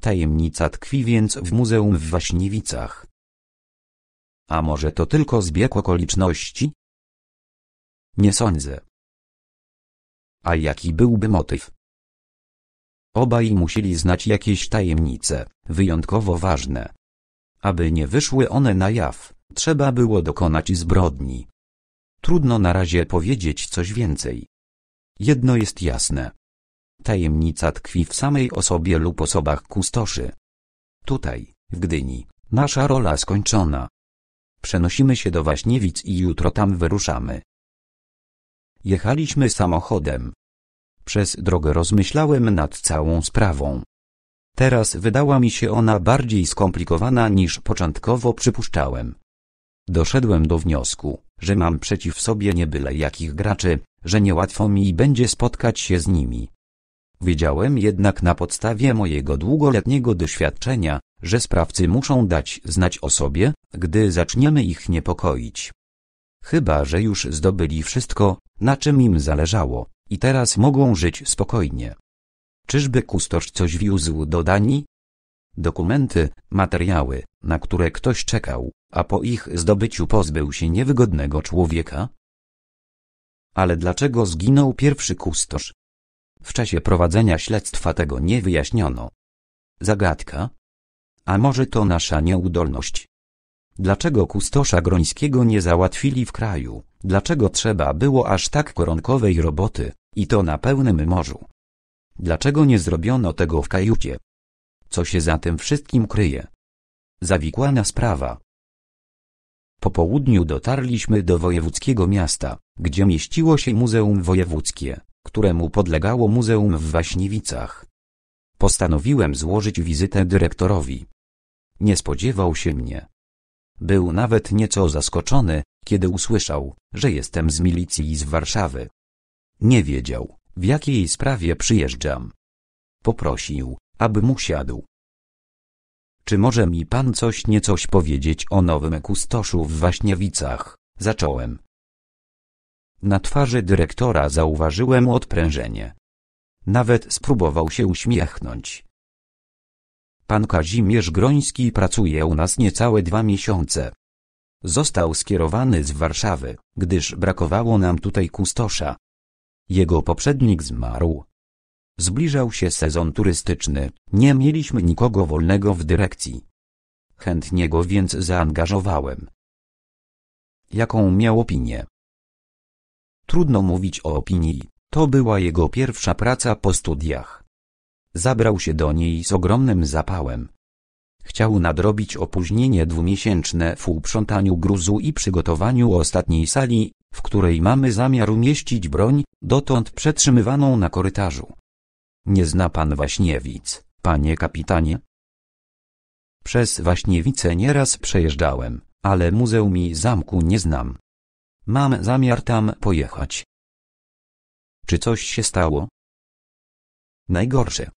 Tajemnica tkwi więc w muzeum w Waśniewicach. A może to tylko zbieg okoliczności? Nie sądzę. A jaki byłby motyw? Obaj musieli znać jakieś tajemnice, wyjątkowo ważne. Aby nie wyszły one na jaw, trzeba było dokonać zbrodni. Trudno na razie powiedzieć coś więcej. Jedno jest jasne. Tajemnica tkwi w samej osobie lub osobach kustoszy. Tutaj, w Gdyni, nasza rola skończona. Przenosimy się do Waśniewic i jutro tam wyruszamy. Jechaliśmy samochodem. Przez drogę rozmyślałem nad całą sprawą. Teraz wydała mi się ona bardziej skomplikowana niż początkowo przypuszczałem. Doszedłem do wniosku, że mam przeciw sobie nie byle jakich graczy, że niełatwo mi będzie spotkać się z nimi. Wiedziałem jednak na podstawie mojego długoletniego doświadczenia, że sprawcy muszą dać znać o sobie, gdy zaczniemy ich niepokoić. Chyba, że już zdobyli wszystko, na czym im zależało, i teraz mogą żyć spokojnie. Czyżby kustosz coś wiózł do Danii? Dokumenty, materiały, na które ktoś czekał, a po ich zdobyciu pozbył się niewygodnego człowieka? Ale dlaczego zginął pierwszy kustosz? W czasie prowadzenia śledztwa tego nie wyjaśniono. Zagadka? A może to nasza nieudolność? Dlaczego kustosza Grońskiego nie załatwili w kraju? Dlaczego trzeba było aż tak koronkowej roboty, i to na pełnym morzu? Dlaczego nie zrobiono tego w kajucie? Co się za tym wszystkim kryje? Zawikłana sprawa. Po południu dotarliśmy do wojewódzkiego miasta, gdzie mieściło się Muzeum Wojewódzkie, któremu podlegało muzeum w Waśniewicach. Postanowiłem złożyć wizytę dyrektorowi. Nie spodziewał się mnie. Był nawet nieco zaskoczony, kiedy usłyszał, że jestem z milicji z Warszawy. Nie wiedział, w jakiej sprawie przyjeżdżam. Poprosił, abym usiadł. Czy może mi pan coś niecoś powiedzieć o nowym kustoszu w Waśniewicach? Zacząłem. Na twarzy dyrektora zauważyłem odprężenie. Nawet spróbował się uśmiechnąć. Pan Kazimierz Groński pracuje u nas niecałe dwa miesiące. Został skierowany z Warszawy, gdyż brakowało nam tutaj kustosza. Jego poprzednik zmarł. Zbliżał się sezon turystyczny, nie mieliśmy nikogo wolnego w dyrekcji. Chętnie go więc zaangażowałem. Jaką miał opinię? Trudno mówić o opinii, to była jego pierwsza praca po studiach. Zabrał się do niej z ogromnym zapałem. Chciał nadrobić opóźnienie dwumiesięczne w uprzątaniu gruzu i przygotowaniu ostatniej sali, w której mamy zamiar umieścić broń, dotąd przetrzymywaną na korytarzu. Nie zna pan Waśniewic, panie kapitanie? Przez Waśniewice nieraz przejeżdżałem, ale muzeum i zamku nie znam. Mam zamiar tam pojechać. Czy coś się stało? Najgorsze.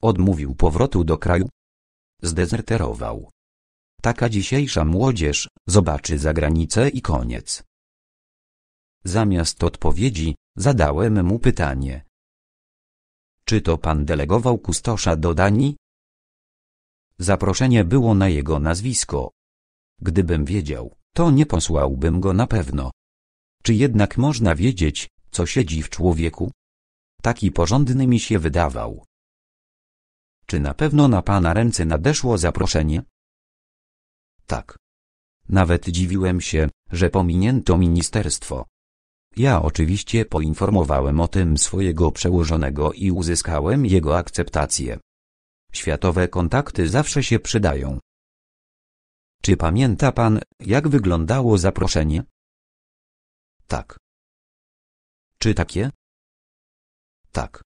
Odmówił powrotu do kraju, zdezerterował. Taka dzisiejsza młodzież, zobaczy za granicę i koniec. Zamiast odpowiedzi, zadałem mu pytanie. Czy to pan delegował kustosza do Danii? Zaproszenie było na jego nazwisko. Gdybym wiedział, to nie posłałbym go na pewno. Czy jednak można wiedzieć, co siedzi w człowieku? Taki porządny mi się wydawał. Czy na pewno na pana ręce nadeszło zaproszenie? Tak. Nawet dziwiłem się, że pominięto ministerstwo. Ja oczywiście poinformowałem o tym swojego przełożonego i uzyskałem jego akceptację. Światowe kontakty zawsze się przydają. Czy pamięta pan, jak wyglądało zaproszenie? Tak. Czy takie? Tak.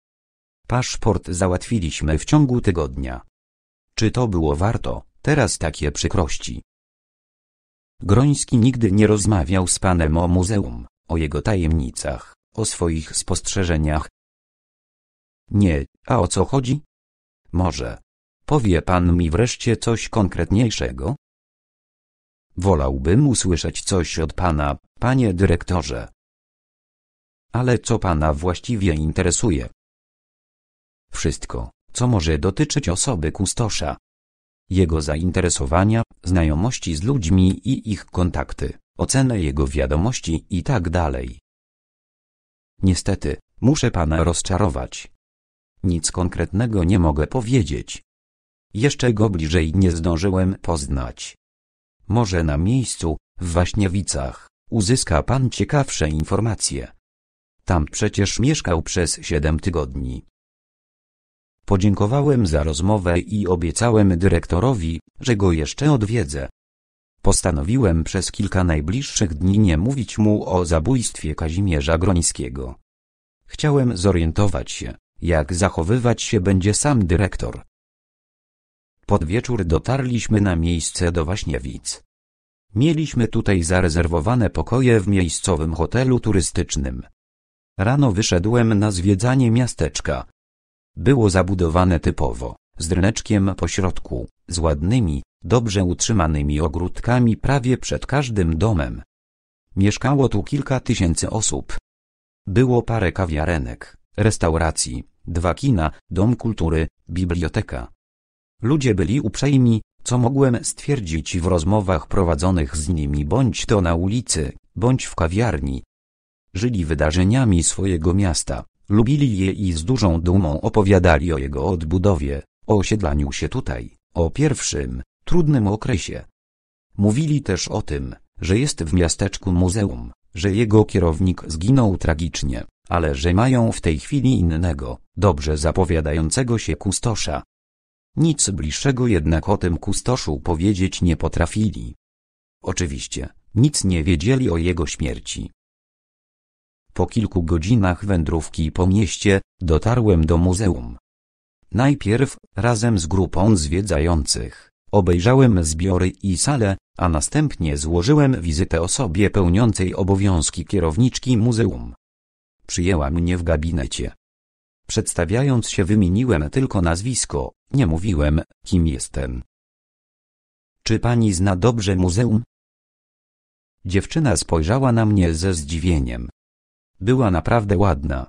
Paszport załatwiliśmy w ciągu tygodnia. Czy to było warto, teraz takie przykrości? Groński nigdy nie rozmawiał z panem o muzeum, o jego tajemnicach, o swoich spostrzeżeniach. Nie, a o co chodzi? Może. Powie pan mi wreszcie coś konkretniejszego? Wolałbym usłyszeć coś od pana, panie dyrektorze. Ale co pana właściwie interesuje? wszystko, co może dotyczyć osoby kustosza. Jego zainteresowania, znajomości z ludźmi i ich kontakty, ocenę jego wiadomości i tak dalej. Niestety, muszę pana rozczarować. Nic konkretnego nie mogę powiedzieć. Jeszcze go bliżej nie zdążyłem poznać. Może na miejscu, w Waśniewicach, uzyska pan ciekawsze informacje. Tam przecież mieszkał przez siedem tygodni. Podziękowałem za rozmowę i obiecałem dyrektorowi, że go jeszcze odwiedzę. Postanowiłem przez kilka najbliższych dni nie mówić mu o zabójstwie Kazimierza Grońskiego. Chciałem zorientować się, jak zachowywać się będzie sam dyrektor. Pod wieczór dotarliśmy na miejsce do Waśniewic. Mieliśmy tutaj zarezerwowane pokoje w miejscowym hotelu turystycznym. Rano wyszedłem na zwiedzanie miasteczka, było zabudowane typowo, z po pośrodku, z ładnymi, dobrze utrzymanymi ogródkami prawie przed każdym domem. Mieszkało tu kilka tysięcy osób. Było parę kawiarenek, restauracji, dwa kina, dom kultury, biblioteka. Ludzie byli uprzejmi, co mogłem stwierdzić w rozmowach prowadzonych z nimi bądź to na ulicy, bądź w kawiarni. Żyli wydarzeniami swojego miasta, Lubili je i z dużą dumą opowiadali o jego odbudowie, o osiedlaniu się tutaj, o pierwszym, trudnym okresie. Mówili też o tym, że jest w miasteczku muzeum, że jego kierownik zginął tragicznie, ale że mają w tej chwili innego, dobrze zapowiadającego się kustosza. Nic bliższego jednak o tym kustoszu powiedzieć nie potrafili. Oczywiście, nic nie wiedzieli o jego śmierci. Po kilku godzinach wędrówki po mieście, dotarłem do muzeum. Najpierw, razem z grupą zwiedzających, obejrzałem zbiory i salę, a następnie złożyłem wizytę osobie pełniącej obowiązki kierowniczki muzeum. Przyjęła mnie w gabinecie. Przedstawiając się wymieniłem tylko nazwisko, nie mówiłem, kim jestem. Czy pani zna dobrze muzeum? Dziewczyna spojrzała na mnie ze zdziwieniem, była naprawdę ładna.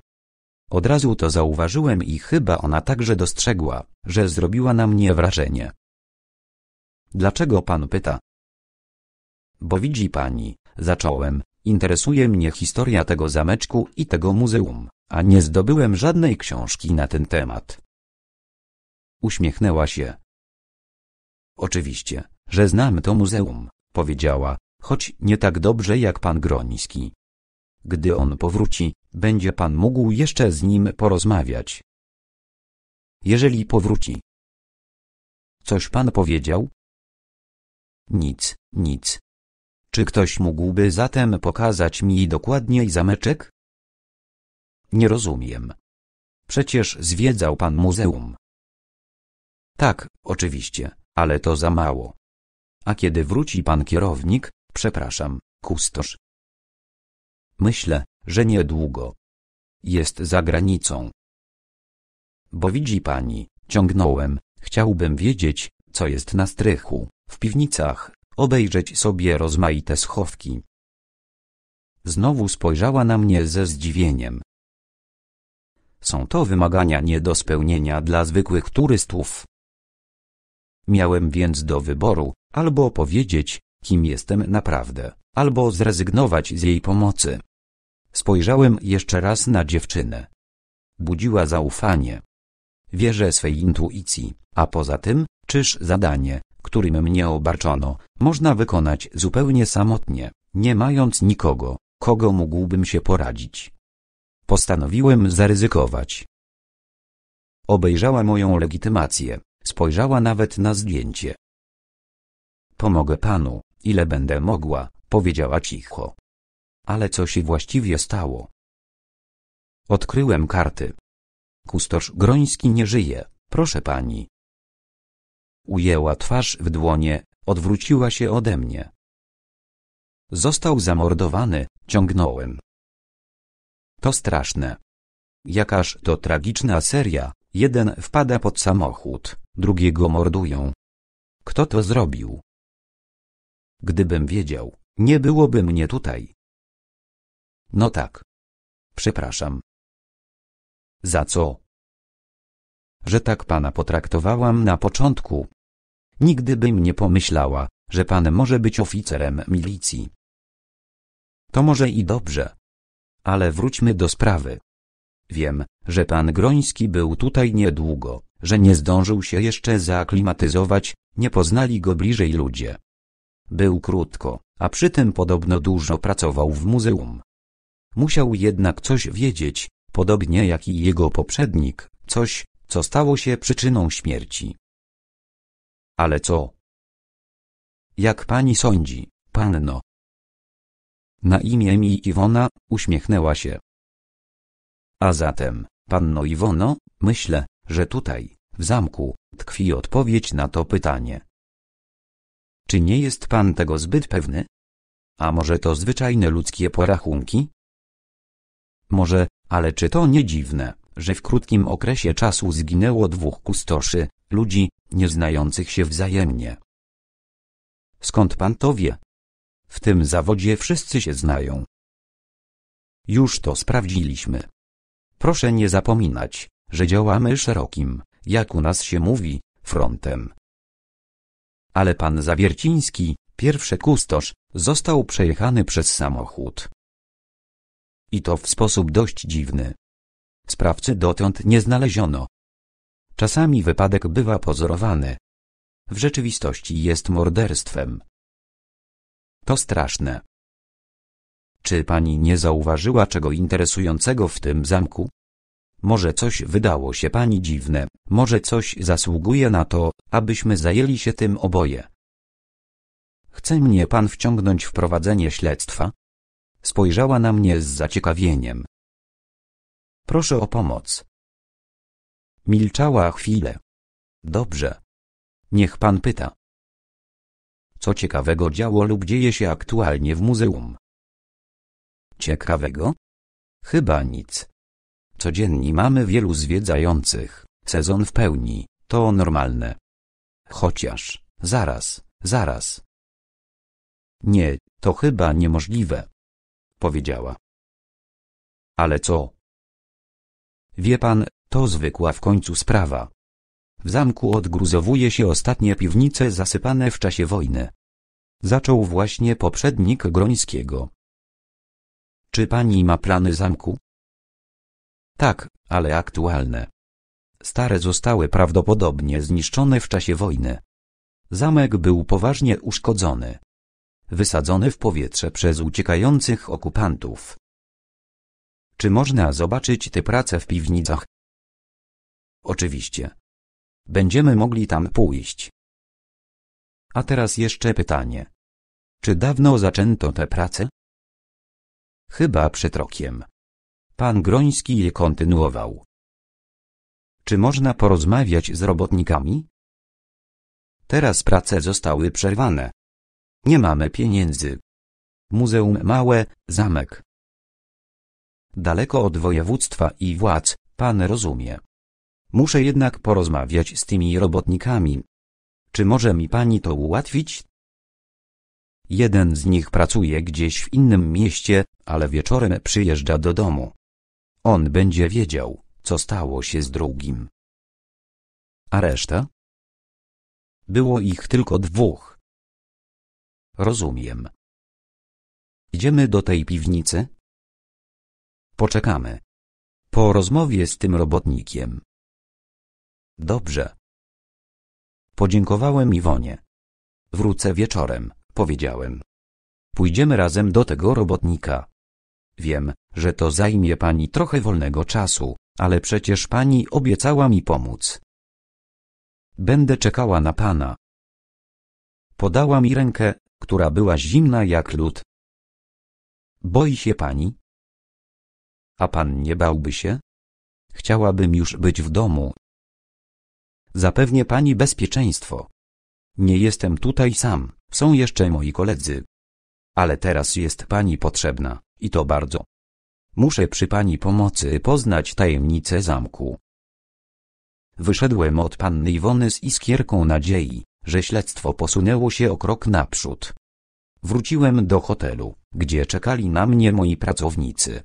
Od razu to zauważyłem i chyba ona także dostrzegła, że zrobiła na mnie wrażenie. Dlaczego pan pyta? Bo widzi pani, zacząłem, interesuje mnie historia tego zameczku i tego muzeum, a nie zdobyłem żadnej książki na ten temat. Uśmiechnęła się. Oczywiście, że znam to muzeum, powiedziała, choć nie tak dobrze jak pan Groński. Gdy on powróci, będzie pan mógł jeszcze z nim porozmawiać. Jeżeli powróci. Coś pan powiedział? Nic, nic. Czy ktoś mógłby zatem pokazać mi dokładniej zameczek? Nie rozumiem. Przecież zwiedzał pan muzeum. Tak, oczywiście, ale to za mało. A kiedy wróci pan kierownik, przepraszam, kustosz, Myślę, że niedługo. Jest za granicą. Bo widzi pani, ciągnąłem, chciałbym wiedzieć, co jest na strychu, w piwnicach, obejrzeć sobie rozmaite schowki. Znowu spojrzała na mnie ze zdziwieniem. Są to wymagania nie do spełnienia dla zwykłych turystów. Miałem więc do wyboru, albo powiedzieć, kim jestem naprawdę, albo zrezygnować z jej pomocy. Spojrzałem jeszcze raz na dziewczynę. Budziła zaufanie. Wierzę swej intuicji, a poza tym, czyż zadanie, którym mnie obarczono, można wykonać zupełnie samotnie, nie mając nikogo, kogo mógłbym się poradzić. Postanowiłem zaryzykować. Obejrzała moją legitymację, spojrzała nawet na zdjęcie. Pomogę panu, ile będę mogła, powiedziała cicho. Ale co się właściwie stało? Odkryłem karty. Kustosz Groński nie żyje, proszę pani. Ujęła twarz w dłonie, odwróciła się ode mnie. Został zamordowany, ciągnąłem. To straszne. Jakaż to tragiczna seria, jeden wpada pod samochód, drugiego mordują. Kto to zrobił? Gdybym wiedział, nie byłoby mnie tutaj. No tak. Przepraszam. Za co? Że tak pana potraktowałam na początku. Nigdy bym nie pomyślała, że pan może być oficerem milicji. To może i dobrze. Ale wróćmy do sprawy. Wiem, że pan Groński był tutaj niedługo, że nie zdążył się jeszcze zaaklimatyzować, nie poznali go bliżej ludzie. Był krótko, a przy tym podobno dużo pracował w muzeum. Musiał jednak coś wiedzieć, podobnie jak i jego poprzednik, coś, co stało się przyczyną śmierci. Ale co? Jak pani sądzi, panno? Na imię mi Iwona, uśmiechnęła się. A zatem, panno Iwono, myślę, że tutaj, w zamku, tkwi odpowiedź na to pytanie. Czy nie jest pan tego zbyt pewny? A może to zwyczajne ludzkie porachunki? Może, ale czy to nie dziwne, że w krótkim okresie czasu zginęło dwóch kustoszy, ludzi, nieznających się wzajemnie? Skąd pan to wie? W tym zawodzie wszyscy się znają. Już to sprawdziliśmy. Proszę nie zapominać, że działamy szerokim, jak u nas się mówi, frontem. Ale pan Zawierciński, pierwszy kustosz, został przejechany przez samochód. I to w sposób dość dziwny. Sprawcy dotąd nie znaleziono. Czasami wypadek bywa pozorowany. W rzeczywistości jest morderstwem. To straszne. Czy pani nie zauważyła czego interesującego w tym zamku? Może coś wydało się pani dziwne, może coś zasługuje na to, abyśmy zajęli się tym oboje. Chce mnie pan wciągnąć w prowadzenie śledztwa? Spojrzała na mnie z zaciekawieniem. Proszę o pomoc. Milczała chwilę. Dobrze. Niech pan pyta. Co ciekawego działo lub dzieje się aktualnie w muzeum? Ciekawego? Chyba nic. Codziennie mamy wielu zwiedzających, sezon w pełni, to normalne. Chociaż, zaraz, zaraz. Nie, to chyba niemożliwe powiedziała. Ale co? Wie pan, to zwykła w końcu sprawa. W zamku odgruzowuje się ostatnie piwnice zasypane w czasie wojny. Zaczął właśnie poprzednik Grońskiego. Czy pani ma plany zamku? Tak, ale aktualne. Stare zostały prawdopodobnie zniszczone w czasie wojny. Zamek był poważnie uszkodzony wysadzone w powietrze przez uciekających okupantów. Czy można zobaczyć te prace w piwnicach? Oczywiście. Będziemy mogli tam pójść. A teraz jeszcze pytanie. Czy dawno zaczęto te prace? Chyba przed rokiem. Pan Groński je kontynuował. Czy można porozmawiać z robotnikami? Teraz prace zostały przerwane. Nie mamy pieniędzy. Muzeum małe, zamek. Daleko od województwa i władz, pan rozumie. Muszę jednak porozmawiać z tymi robotnikami. Czy może mi pani to ułatwić? Jeden z nich pracuje gdzieś w innym mieście, ale wieczorem przyjeżdża do domu. On będzie wiedział, co stało się z drugim. A reszta? Było ich tylko dwóch. Rozumiem. Idziemy do tej piwnicy? Poczekamy. Po rozmowie z tym robotnikiem. Dobrze. Podziękowałem Iwonie. Wrócę wieczorem, powiedziałem. Pójdziemy razem do tego robotnika. Wiem, że to zajmie pani trochę wolnego czasu, ale przecież pani obiecała mi pomóc. Będę czekała na pana. Podała mi rękę która była zimna jak lód. Boi się pani? A pan nie bałby się? Chciałabym już być w domu. Zapewnię pani bezpieczeństwo. Nie jestem tutaj sam, są jeszcze moi koledzy. Ale teraz jest pani potrzebna, i to bardzo. Muszę przy pani pomocy poznać tajemnicę zamku. Wyszedłem od panny Iwony z iskierką nadziei że śledztwo posunęło się o krok naprzód. Wróciłem do hotelu, gdzie czekali na mnie moi pracownicy.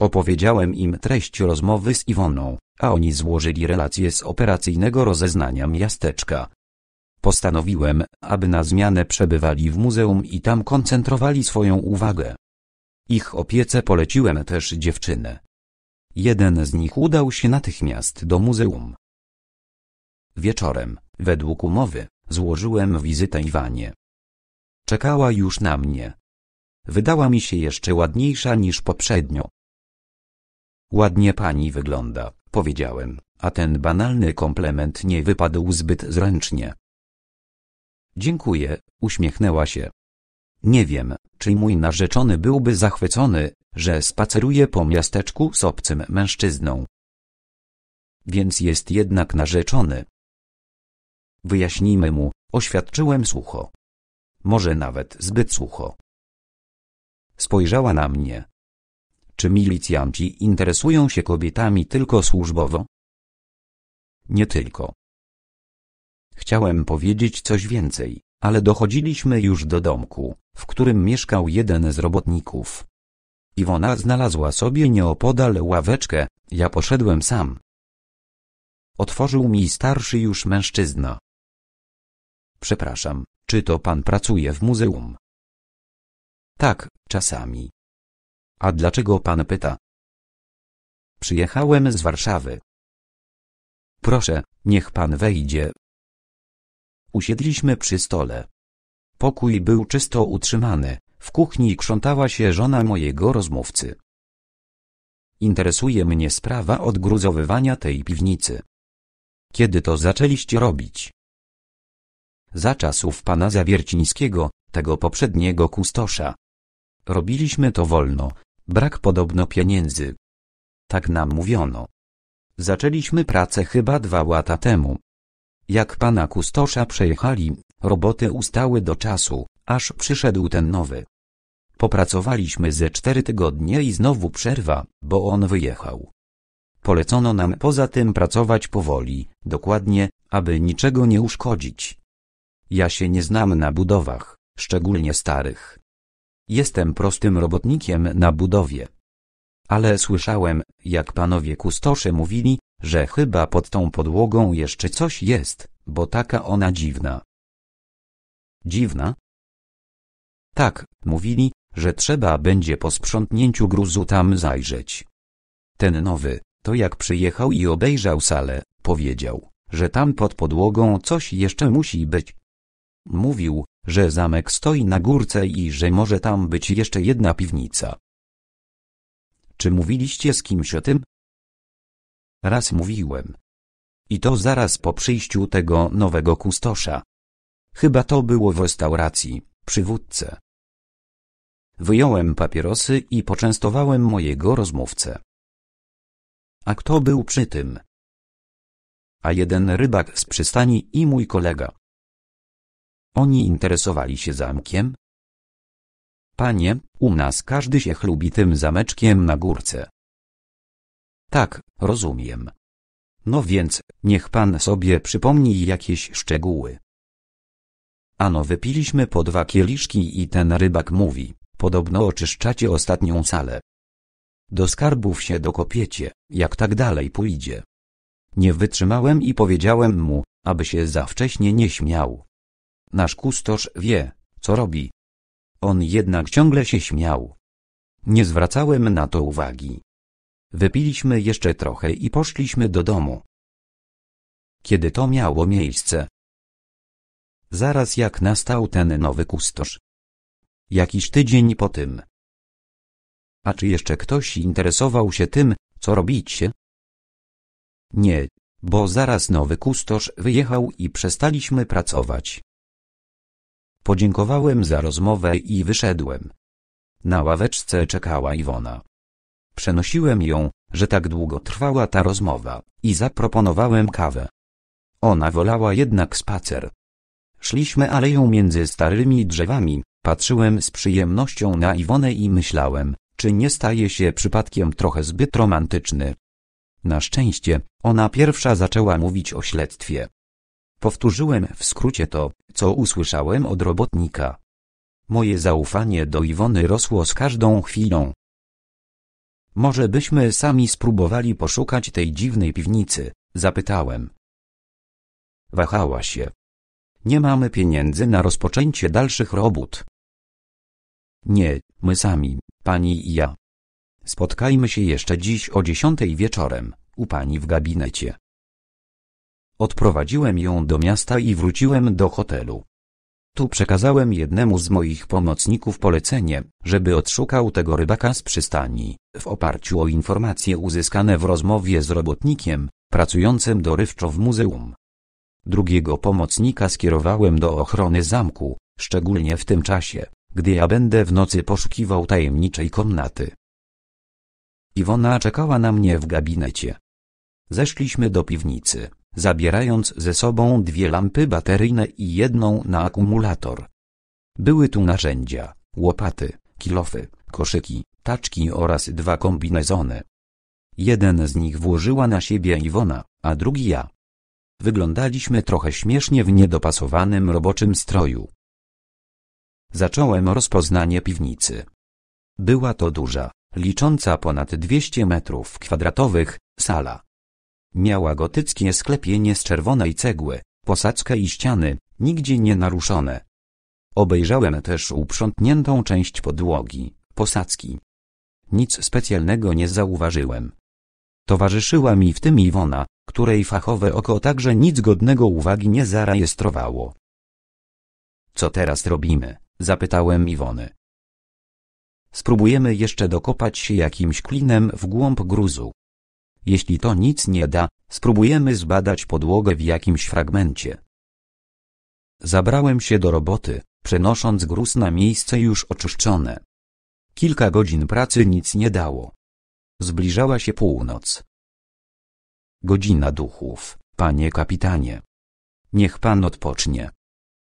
Opowiedziałem im treść rozmowy z Iwoną, a oni złożyli relację z operacyjnego rozeznania miasteczka. Postanowiłem, aby na zmianę przebywali w muzeum i tam koncentrowali swoją uwagę. Ich opiece poleciłem też dziewczynę. Jeden z nich udał się natychmiast do muzeum. Wieczorem, według umowy, Złożyłem wizytę Iwanie. Czekała już na mnie. Wydała mi się jeszcze ładniejsza niż poprzednio. Ładnie pani wygląda, powiedziałem, a ten banalny komplement nie wypadł zbyt zręcznie. Dziękuję, uśmiechnęła się. Nie wiem, czy mój narzeczony byłby zachwycony, że spaceruje po miasteczku z obcym mężczyzną. Więc jest jednak narzeczony. Wyjaśnijmy mu, oświadczyłem sucho. Może nawet zbyt sucho. Spojrzała na mnie. Czy milicjanci interesują się kobietami tylko służbowo? Nie tylko. Chciałem powiedzieć coś więcej, ale dochodziliśmy już do domku, w którym mieszkał jeden z robotników. Iwona znalazła sobie nieopodal ławeczkę, ja poszedłem sam. Otworzył mi starszy już mężczyzna. Przepraszam, czy to pan pracuje w muzeum? Tak, czasami. A dlaczego pan pyta? Przyjechałem z Warszawy. Proszę, niech pan wejdzie. Usiedliśmy przy stole. Pokój był czysto utrzymany, w kuchni krzątała się żona mojego rozmówcy. Interesuje mnie sprawa odgruzowywania tej piwnicy. Kiedy to zaczęliście robić? za czasów pana Zawiercińskiego, tego poprzedniego kustosza. Robiliśmy to wolno, brak podobno pieniędzy. Tak nam mówiono. Zaczęliśmy pracę chyba dwa lata temu. Jak pana kustosza przejechali, roboty ustały do czasu, aż przyszedł ten nowy. Popracowaliśmy ze cztery tygodnie i znowu przerwa, bo on wyjechał. Polecono nam poza tym pracować powoli, dokładnie, aby niczego nie uszkodzić. Ja się nie znam na budowach, szczególnie starych. Jestem prostym robotnikiem na budowie. Ale słyszałem, jak panowie kustosze mówili, że chyba pod tą podłogą jeszcze coś jest, bo taka ona dziwna. Dziwna? Tak, mówili, że trzeba będzie po sprzątnięciu gruzu tam zajrzeć. Ten nowy, to jak przyjechał i obejrzał salę, powiedział, że tam pod podłogą coś jeszcze musi być, Mówił, że zamek stoi na górce i że może tam być jeszcze jedna piwnica. Czy mówiliście z kimś o tym? Raz mówiłem. I to zaraz po przyjściu tego nowego kustosza. Chyba to było w restauracji, przy wódce. Wyjąłem papierosy i poczęstowałem mojego rozmówcę. A kto był przy tym? A jeden rybak z przystani i mój kolega. Oni interesowali się zamkiem? Panie, u nas każdy się chlubi tym zameczkiem na górce. Tak, rozumiem. No więc, niech pan sobie przypomni jakieś szczegóły. Ano wypiliśmy po dwa kieliszki i ten rybak mówi, podobno oczyszczacie ostatnią salę. Do skarbów się dokopiecie, jak tak dalej pójdzie. Nie wytrzymałem i powiedziałem mu, aby się za wcześnie nie śmiał nasz kustosz wie, co robi. On jednak ciągle się śmiał. Nie zwracałem na to uwagi. Wypiliśmy jeszcze trochę i poszliśmy do domu. Kiedy to miało miejsce? Zaraz jak nastał ten nowy kustosz. Jakiś tydzień po tym. A czy jeszcze ktoś interesował się tym, co robicie? Nie, bo zaraz nowy kustosz wyjechał i przestaliśmy pracować. Podziękowałem za rozmowę i wyszedłem. Na ławeczce czekała Iwona. Przenosiłem ją, że tak długo trwała ta rozmowa, i zaproponowałem kawę. Ona wolała jednak spacer. Szliśmy aleją między starymi drzewami, patrzyłem z przyjemnością na Iwonę i myślałem, czy nie staje się przypadkiem trochę zbyt romantyczny. Na szczęście, ona pierwsza zaczęła mówić o śledztwie. Powtórzyłem w skrócie to, co usłyszałem od robotnika. Moje zaufanie do Iwony rosło z każdą chwilą. Może byśmy sami spróbowali poszukać tej dziwnej piwnicy, zapytałem. Wahała się. Nie mamy pieniędzy na rozpoczęcie dalszych robót. Nie, my sami, pani i ja. Spotkajmy się jeszcze dziś o dziesiątej wieczorem, u pani w gabinecie. Odprowadziłem ją do miasta i wróciłem do hotelu. Tu przekazałem jednemu z moich pomocników polecenie, żeby odszukał tego rybaka z przystani, w oparciu o informacje uzyskane w rozmowie z robotnikiem, pracującym dorywczo w muzeum. Drugiego pomocnika skierowałem do ochrony zamku, szczególnie w tym czasie, gdy ja będę w nocy poszukiwał tajemniczej komnaty. Iwona czekała na mnie w gabinecie. Zeszliśmy do piwnicy, zabierając ze sobą dwie lampy bateryjne i jedną na akumulator. Były tu narzędzia, łopaty, kilofy, koszyki, taczki oraz dwa kombinezony. Jeden z nich włożyła na siebie Iwona, a drugi ja. Wyglądaliśmy trochę śmiesznie w niedopasowanym roboczym stroju. Zacząłem rozpoznanie piwnicy. Była to duża, licząca ponad 200 metrów kwadratowych, sala, Miała gotyckie sklepienie z czerwonej cegły, posadzkę i ściany, nigdzie nie naruszone. Obejrzałem też uprzątniętą część podłogi, posadzki. Nic specjalnego nie zauważyłem. Towarzyszyła mi w tym Iwona, której fachowe oko także nic godnego uwagi nie zarejestrowało. Co teraz robimy? zapytałem Iwony. Spróbujemy jeszcze dokopać się jakimś klinem w głąb gruzu. Jeśli to nic nie da, spróbujemy zbadać podłogę w jakimś fragmencie. Zabrałem się do roboty, przenosząc gruz na miejsce już oczyszczone. Kilka godzin pracy nic nie dało. Zbliżała się północ. Godzina duchów, panie kapitanie. Niech pan odpocznie.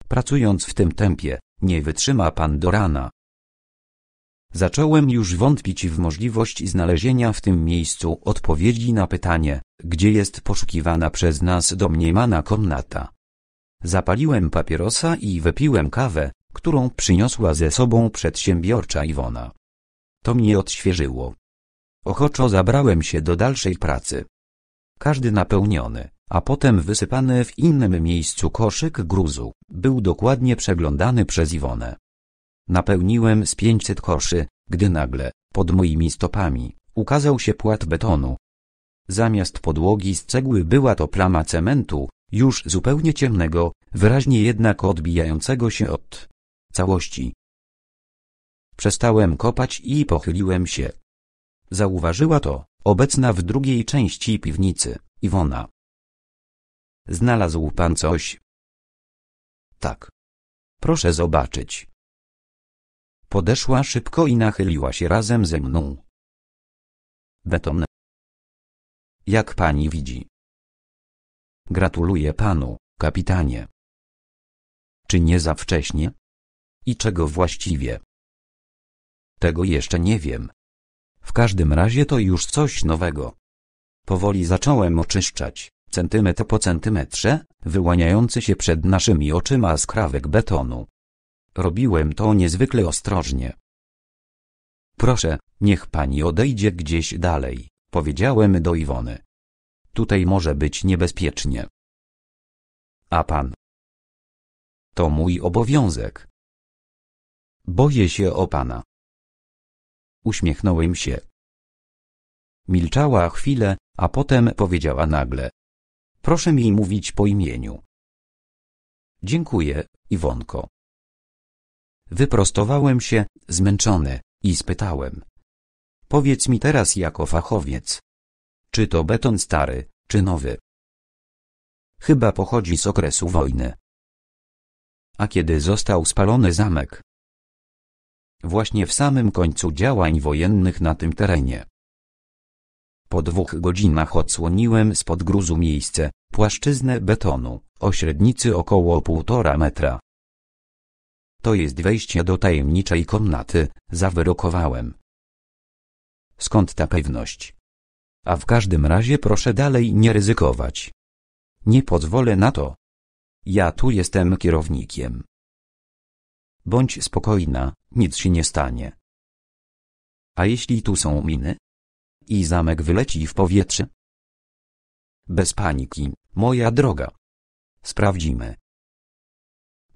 Pracując w tym tempie, nie wytrzyma pan do rana. Zacząłem już wątpić w możliwość znalezienia w tym miejscu odpowiedzi na pytanie, gdzie jest poszukiwana przez nas domniemana komnata. Zapaliłem papierosa i wypiłem kawę, którą przyniosła ze sobą przedsiębiorcza Iwona. To mnie odświeżyło. Ochoczo zabrałem się do dalszej pracy. Każdy napełniony, a potem wysypany w innym miejscu koszyk gruzu, był dokładnie przeglądany przez Iwonę. Napełniłem z pięćset koszy, gdy nagle, pod moimi stopami, ukazał się płat betonu. Zamiast podłogi z cegły była to plama cementu, już zupełnie ciemnego, wyraźnie jednak odbijającego się od całości. Przestałem kopać i pochyliłem się. Zauważyła to, obecna w drugiej części piwnicy, Iwona. Znalazł pan coś? Tak. Proszę zobaczyć. Podeszła szybko i nachyliła się razem ze mną. Beton. Jak pani widzi? Gratuluję panu, kapitanie. Czy nie za wcześnie? I czego właściwie? Tego jeszcze nie wiem. W każdym razie to już coś nowego. Powoli zacząłem oczyszczać, centymetr po centymetrze, wyłaniający się przed naszymi oczyma skrawek betonu. Robiłem to niezwykle ostrożnie. Proszę, niech pani odejdzie gdzieś dalej, powiedziałem do Iwony. Tutaj może być niebezpiecznie. A pan? To mój obowiązek. Boję się o pana. Uśmiechnąłem się. Milczała chwilę, a potem powiedziała nagle. Proszę mi mówić po imieniu. Dziękuję, Iwonko. Wyprostowałem się, zmęczony, i spytałem. Powiedz mi teraz jako fachowiec. Czy to beton stary, czy nowy? Chyba pochodzi z okresu wojny. A kiedy został spalony zamek? Właśnie w samym końcu działań wojennych na tym terenie. Po dwóch godzinach odsłoniłem spod gruzu miejsce, płaszczyznę betonu, o średnicy około półtora metra. To jest wejście do tajemniczej komnaty, zawyrokowałem. Skąd ta pewność? A w każdym razie proszę dalej nie ryzykować. Nie pozwolę na to. Ja tu jestem kierownikiem. Bądź spokojna, nic się nie stanie. A jeśli tu są miny? I zamek wyleci w powietrze? Bez paniki, moja droga. Sprawdzimy.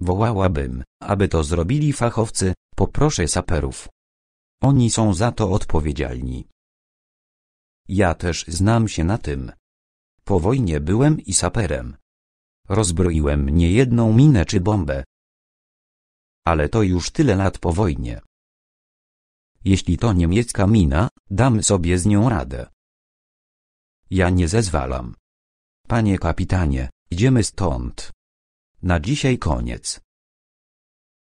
Wołałabym, aby to zrobili fachowcy, poproszę saperów. Oni są za to odpowiedzialni. Ja też znam się na tym. Po wojnie byłem i saperem. Rozbroiłem niejedną minę czy bombę. Ale to już tyle lat po wojnie. Jeśli to niemiecka mina, dam sobie z nią radę. Ja nie zezwalam. Panie kapitanie, idziemy stąd. Na dzisiaj koniec.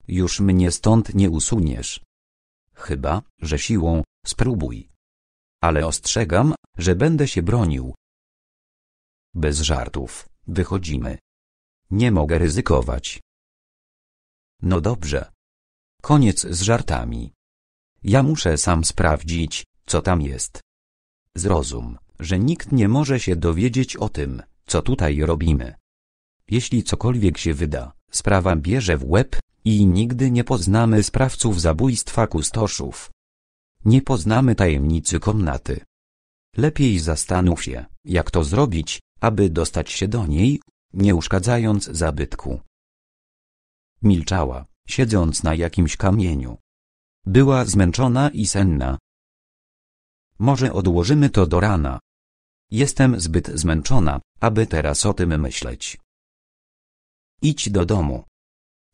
Już mnie stąd nie usuniesz. Chyba, że siłą, spróbuj. Ale ostrzegam, że będę się bronił. Bez żartów, wychodzimy. Nie mogę ryzykować. No dobrze. Koniec z żartami. Ja muszę sam sprawdzić, co tam jest. Zrozum, że nikt nie może się dowiedzieć o tym, co tutaj robimy. Jeśli cokolwiek się wyda, sprawa bierze w łeb i nigdy nie poznamy sprawców zabójstwa kustoszów. Nie poznamy tajemnicy komnaty. Lepiej zastanów się, jak to zrobić, aby dostać się do niej, nie uszkadzając zabytku. Milczała, siedząc na jakimś kamieniu. Była zmęczona i senna. Może odłożymy to do rana. Jestem zbyt zmęczona, aby teraz o tym myśleć. Idź do domu.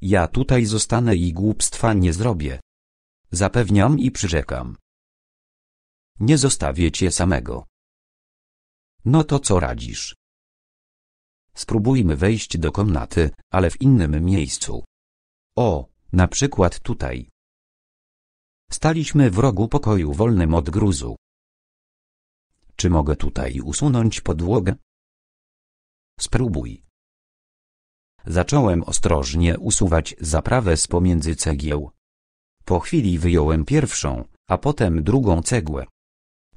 Ja tutaj zostanę i głupstwa nie zrobię. Zapewniam i przyrzekam. Nie zostawię cię samego. No to co radzisz? Spróbujmy wejść do komnaty, ale w innym miejscu. O, na przykład tutaj. Staliśmy w rogu pokoju wolnym od gruzu. Czy mogę tutaj usunąć podłogę? Spróbuj zacząłem ostrożnie usuwać zaprawę z pomiędzy cegieł. Po chwili wyjąłem pierwszą, a potem drugą cegłę.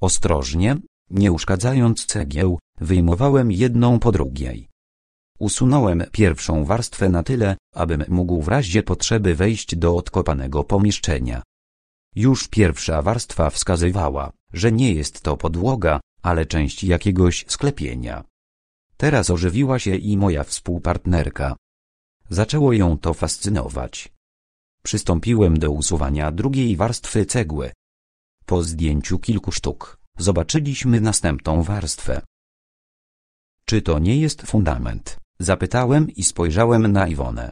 Ostrożnie, nie uszkadzając cegieł, wyjmowałem jedną po drugiej. Usunąłem pierwszą warstwę na tyle, abym mógł w razie potrzeby wejść do odkopanego pomieszczenia. Już pierwsza warstwa wskazywała, że nie jest to podłoga, ale część jakiegoś sklepienia. Teraz ożywiła się i moja współpartnerka. Zaczęło ją to fascynować. Przystąpiłem do usuwania drugiej warstwy cegły. Po zdjęciu kilku sztuk, zobaczyliśmy następną warstwę. Czy to nie jest fundament? Zapytałem i spojrzałem na Iwonę.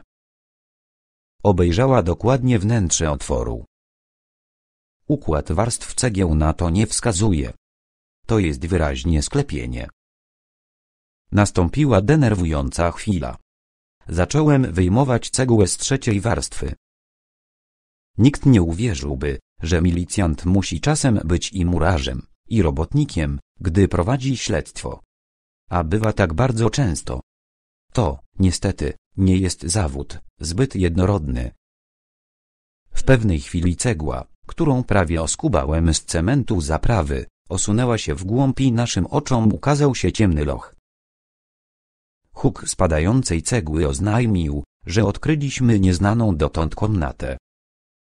Obejrzała dokładnie wnętrze otworu. Układ warstw cegieł na to nie wskazuje. To jest wyraźnie sklepienie. Nastąpiła denerwująca chwila. Zacząłem wyjmować cegłę z trzeciej warstwy. Nikt nie uwierzyłby, że milicjant musi czasem być i murarzem, i robotnikiem, gdy prowadzi śledztwo. A bywa tak bardzo często. To, niestety, nie jest zawód, zbyt jednorodny. W pewnej chwili cegła, którą prawie oskubałem z cementu zaprawy, osunęła się w głąb i naszym oczom ukazał się ciemny loch. Huk spadającej cegły oznajmił, że odkryliśmy nieznaną dotąd komnatę.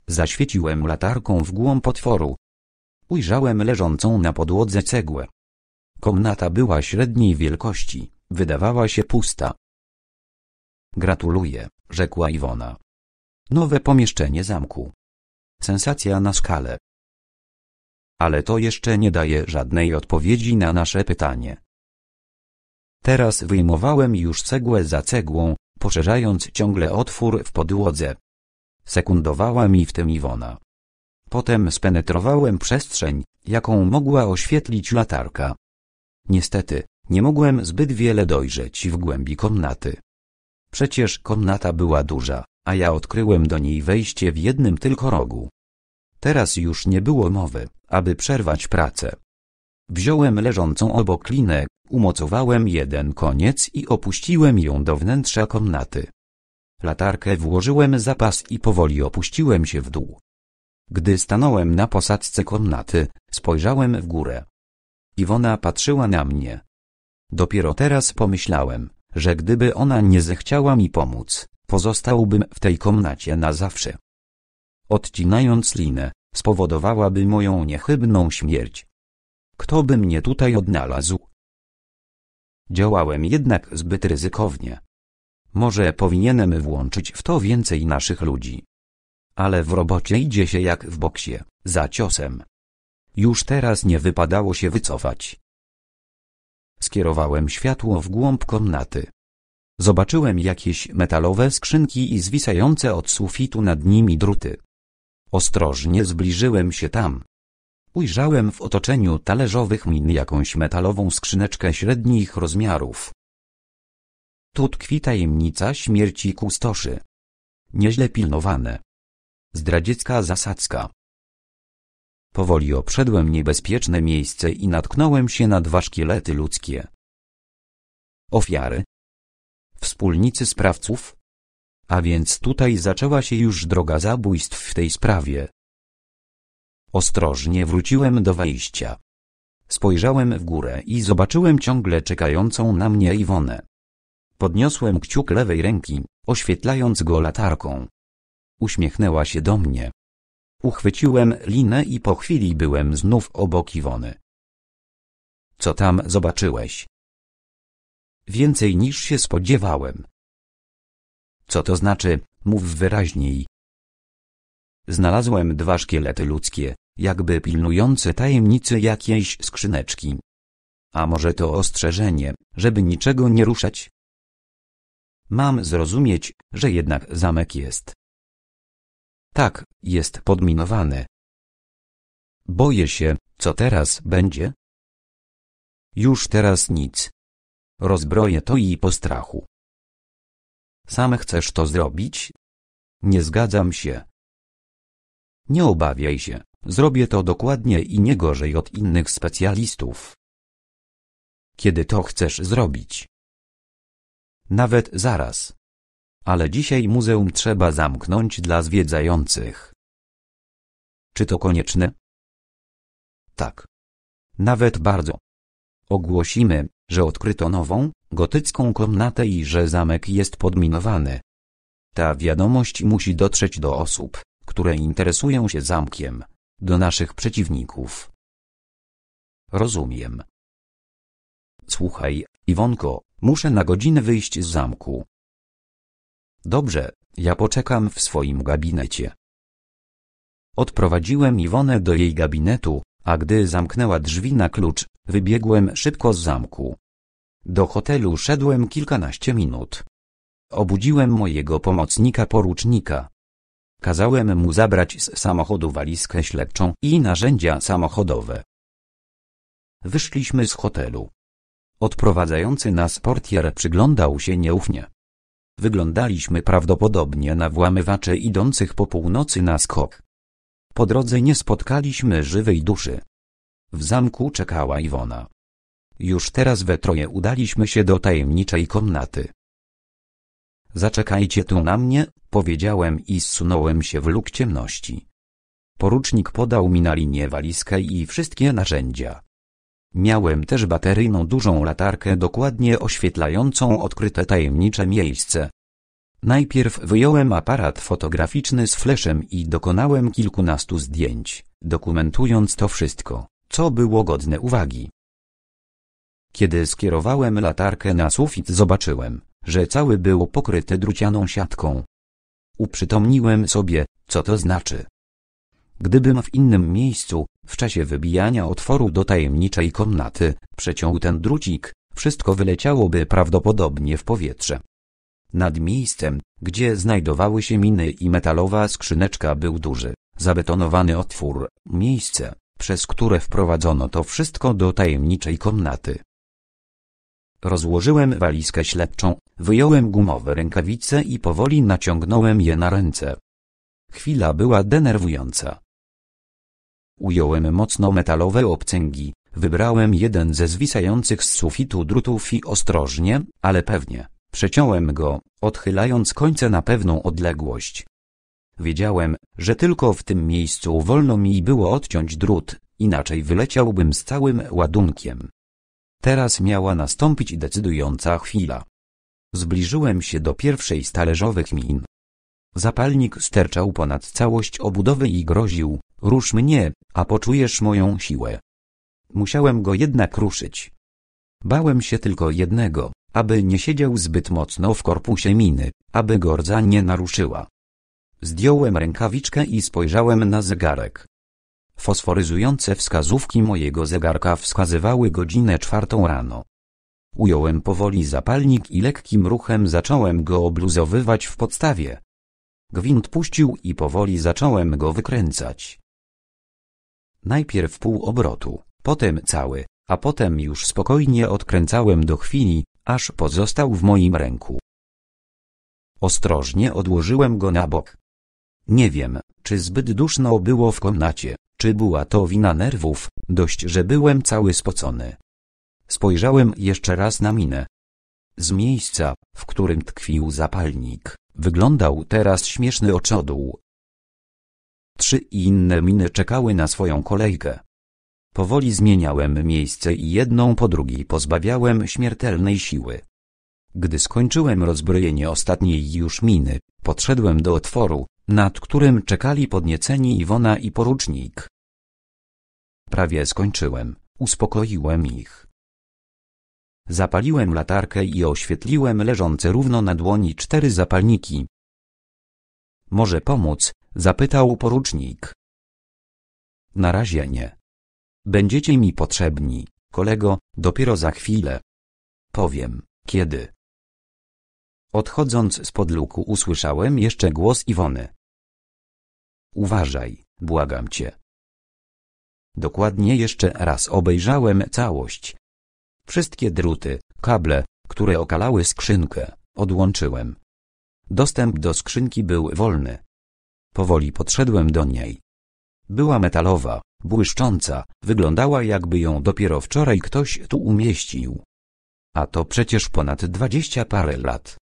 Zaświeciłem latarką w głąb potworu. Ujrzałem leżącą na podłodze cegłę. Komnata była średniej wielkości, wydawała się pusta. Gratuluję, rzekła Iwona. Nowe pomieszczenie zamku. Sensacja na skalę. Ale to jeszcze nie daje żadnej odpowiedzi na nasze pytanie. Teraz wyjmowałem już cegłę za cegłą, poszerzając ciągle otwór w podłodze. Sekundowała mi w tym Iwona. Potem spenetrowałem przestrzeń, jaką mogła oświetlić latarka. Niestety, nie mogłem zbyt wiele dojrzeć w głębi komnaty. Przecież komnata była duża, a ja odkryłem do niej wejście w jednym tylko rogu. Teraz już nie było mowy, aby przerwać pracę. Wziąłem leżącą obok linę, Umocowałem jeden koniec i opuściłem ją do wnętrza komnaty. Latarkę włożyłem za pas i powoli opuściłem się w dół. Gdy stanąłem na posadzce komnaty, spojrzałem w górę. Iwona patrzyła na mnie. Dopiero teraz pomyślałem, że gdyby ona nie zechciała mi pomóc, pozostałbym w tej komnacie na zawsze. Odcinając linę, spowodowałaby moją niechybną śmierć. Kto by mnie tutaj odnalazł? Działałem jednak zbyt ryzykownie. Może powinienem włączyć w to więcej naszych ludzi. Ale w robocie idzie się jak w boksie, za ciosem. Już teraz nie wypadało się wycofać. Skierowałem światło w głąb komnaty. Zobaczyłem jakieś metalowe skrzynki i zwisające od sufitu nad nimi druty. Ostrożnie zbliżyłem się tam, Ujrzałem w otoczeniu talerzowych min jakąś metalową skrzyneczkę średnich rozmiarów. Tu tkwi tajemnica śmierci kustoszy. Nieźle pilnowane. Zdradziecka zasadzka. Powoli obszedłem niebezpieczne miejsce i natknąłem się na dwa szkielety ludzkie. Ofiary. Wspólnicy sprawców. A więc tutaj zaczęła się już droga zabójstw w tej sprawie. Ostrożnie wróciłem do wejścia. Spojrzałem w górę i zobaczyłem ciągle czekającą na mnie Iwonę. Podniosłem kciuk lewej ręki, oświetlając go latarką. Uśmiechnęła się do mnie. Uchwyciłem linę i po chwili byłem znów obok Iwony. Co tam zobaczyłeś? Więcej niż się spodziewałem. Co to znaczy, mów wyraźniej. Znalazłem dwa szkielety ludzkie, jakby pilnujące tajemnicy jakiejś skrzyneczki. A może to ostrzeżenie, żeby niczego nie ruszać? Mam zrozumieć, że jednak zamek jest. Tak, jest podminowany. Boję się, co teraz będzie? Już teraz nic. Rozbroję to i po strachu. Sam chcesz to zrobić? Nie zgadzam się. Nie obawiaj się. Zrobię to dokładnie i nie gorzej od innych specjalistów. Kiedy to chcesz zrobić? Nawet zaraz. Ale dzisiaj muzeum trzeba zamknąć dla zwiedzających. Czy to konieczne? Tak. Nawet bardzo. Ogłosimy, że odkryto nową, gotycką komnatę i że zamek jest podminowany. Ta wiadomość musi dotrzeć do osób, które interesują się zamkiem do naszych przeciwników. Rozumiem. Słuchaj, Iwonko, muszę na godzinę wyjść z zamku. Dobrze, ja poczekam w swoim gabinecie. Odprowadziłem Iwonę do jej gabinetu, a gdy zamknęła drzwi na klucz, wybiegłem szybko z zamku. Do hotelu szedłem kilkanaście minut. Obudziłem mojego pomocnika porucznika, Kazałem mu zabrać z samochodu walizkę śledczą i narzędzia samochodowe. Wyszliśmy z hotelu. Odprowadzający nas portier przyglądał się nieufnie. Wyglądaliśmy prawdopodobnie na włamywacze idących po północy na skok. Po drodze nie spotkaliśmy żywej duszy. W zamku czekała Iwona. Już teraz we troje udaliśmy się do tajemniczej komnaty. Zaczekajcie tu na mnie, powiedziałem i zsunąłem się w luk ciemności. Porucznik podał mi na linię walizkę i wszystkie narzędzia. Miałem też bateryjną dużą latarkę dokładnie oświetlającą odkryte tajemnicze miejsce. Najpierw wyjąłem aparat fotograficzny z fleszem i dokonałem kilkunastu zdjęć, dokumentując to wszystko, co było godne uwagi. Kiedy skierowałem latarkę na sufit zobaczyłem, że cały było pokryte drucianą siatką. Uprzytomniłem sobie, co to znaczy. Gdybym w innym miejscu, w czasie wybijania otworu do tajemniczej komnaty, przeciął ten drucik, wszystko wyleciałoby prawdopodobnie w powietrze. Nad miejscem, gdzie znajdowały się miny i metalowa skrzyneczka był duży, zabetonowany otwór, miejsce, przez które wprowadzono to wszystko do tajemniczej komnaty. Rozłożyłem walizkę ślepczą, wyjąłem gumowe rękawice i powoli naciągnąłem je na ręce. Chwila była denerwująca. Ująłem mocno metalowe obcęgi, wybrałem jeden ze zwisających z sufitu drutów i ostrożnie, ale pewnie, przeciąłem go, odchylając końce na pewną odległość. Wiedziałem, że tylko w tym miejscu wolno mi było odciąć drut, inaczej wyleciałbym z całym ładunkiem. Teraz miała nastąpić decydująca chwila. Zbliżyłem się do pierwszej z talerzowych min. Zapalnik sterczał ponad całość obudowy i groził, rusz mnie, a poczujesz moją siłę. Musiałem go jednak ruszyć. Bałem się tylko jednego, aby nie siedział zbyt mocno w korpusie miny, aby gordza nie naruszyła. Zdjąłem rękawiczkę i spojrzałem na zegarek. Fosforyzujące wskazówki mojego zegarka wskazywały godzinę czwartą rano. Ująłem powoli zapalnik i lekkim ruchem zacząłem go obluzowywać w podstawie. Gwint puścił i powoli zacząłem go wykręcać. Najpierw pół obrotu, potem cały, a potem już spokojnie odkręcałem do chwili, aż pozostał w moim ręku. Ostrożnie odłożyłem go na bok. Nie wiem, czy zbyt duszno było w komnacie. Czy była to wina nerwów? Dość, że byłem cały spocony. Spojrzałem jeszcze raz na minę. Z miejsca, w którym tkwił zapalnik, wyglądał teraz śmieszny oczodół. Trzy inne miny czekały na swoją kolejkę. Powoli zmieniałem miejsce i jedną po drugiej pozbawiałem śmiertelnej siły. Gdy skończyłem rozbrojenie ostatniej już miny, podszedłem do otworu, nad którym czekali podnieceni Iwona i porucznik. Prawie skończyłem, uspokoiłem ich. Zapaliłem latarkę i oświetliłem leżące równo na dłoni cztery zapalniki. Może pomóc? zapytał porucznik. Na razie nie. Będziecie mi potrzebni, kolego, dopiero za chwilę. Powiem, kiedy. Odchodząc z podluku usłyszałem jeszcze głos Iwony. Uważaj, błagam cię. Dokładnie jeszcze raz obejrzałem całość. Wszystkie druty, kable, które okalały skrzynkę, odłączyłem. Dostęp do skrzynki był wolny. Powoli podszedłem do niej. Była metalowa, błyszcząca, wyglądała jakby ją dopiero wczoraj ktoś tu umieścił. A to przecież ponad dwadzieścia parę lat.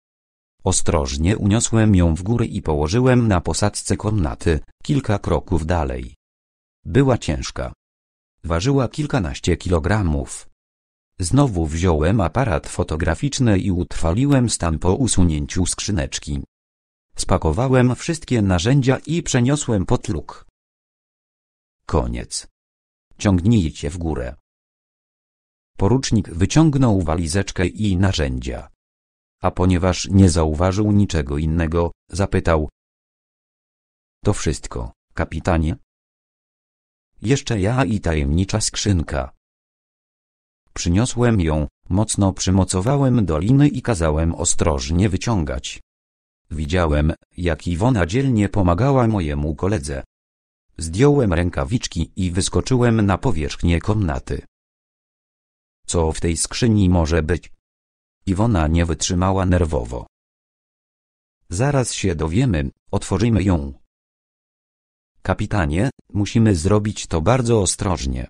Ostrożnie uniosłem ją w górę i położyłem na posadzce komnaty, kilka kroków dalej. Była ciężka. Ważyła kilkanaście kilogramów. Znowu wziąłem aparat fotograficzny i utrwaliłem stan po usunięciu skrzyneczki. Spakowałem wszystkie narzędzia i przeniosłem pod Koniec. Ciągnijcie w górę. Porucznik wyciągnął walizeczkę i narzędzia a ponieważ nie zauważył niczego innego, zapytał. To wszystko, kapitanie? Jeszcze ja i tajemnicza skrzynka. Przyniosłem ją, mocno przymocowałem do liny i kazałem ostrożnie wyciągać. Widziałem, jak Iwona dzielnie pomagała mojemu koledze. Zdjąłem rękawiczki i wyskoczyłem na powierzchnię komnaty. Co w tej skrzyni może być? Iwona nie wytrzymała nerwowo. Zaraz się dowiemy, otworzymy ją. Kapitanie, musimy zrobić to bardzo ostrożnie.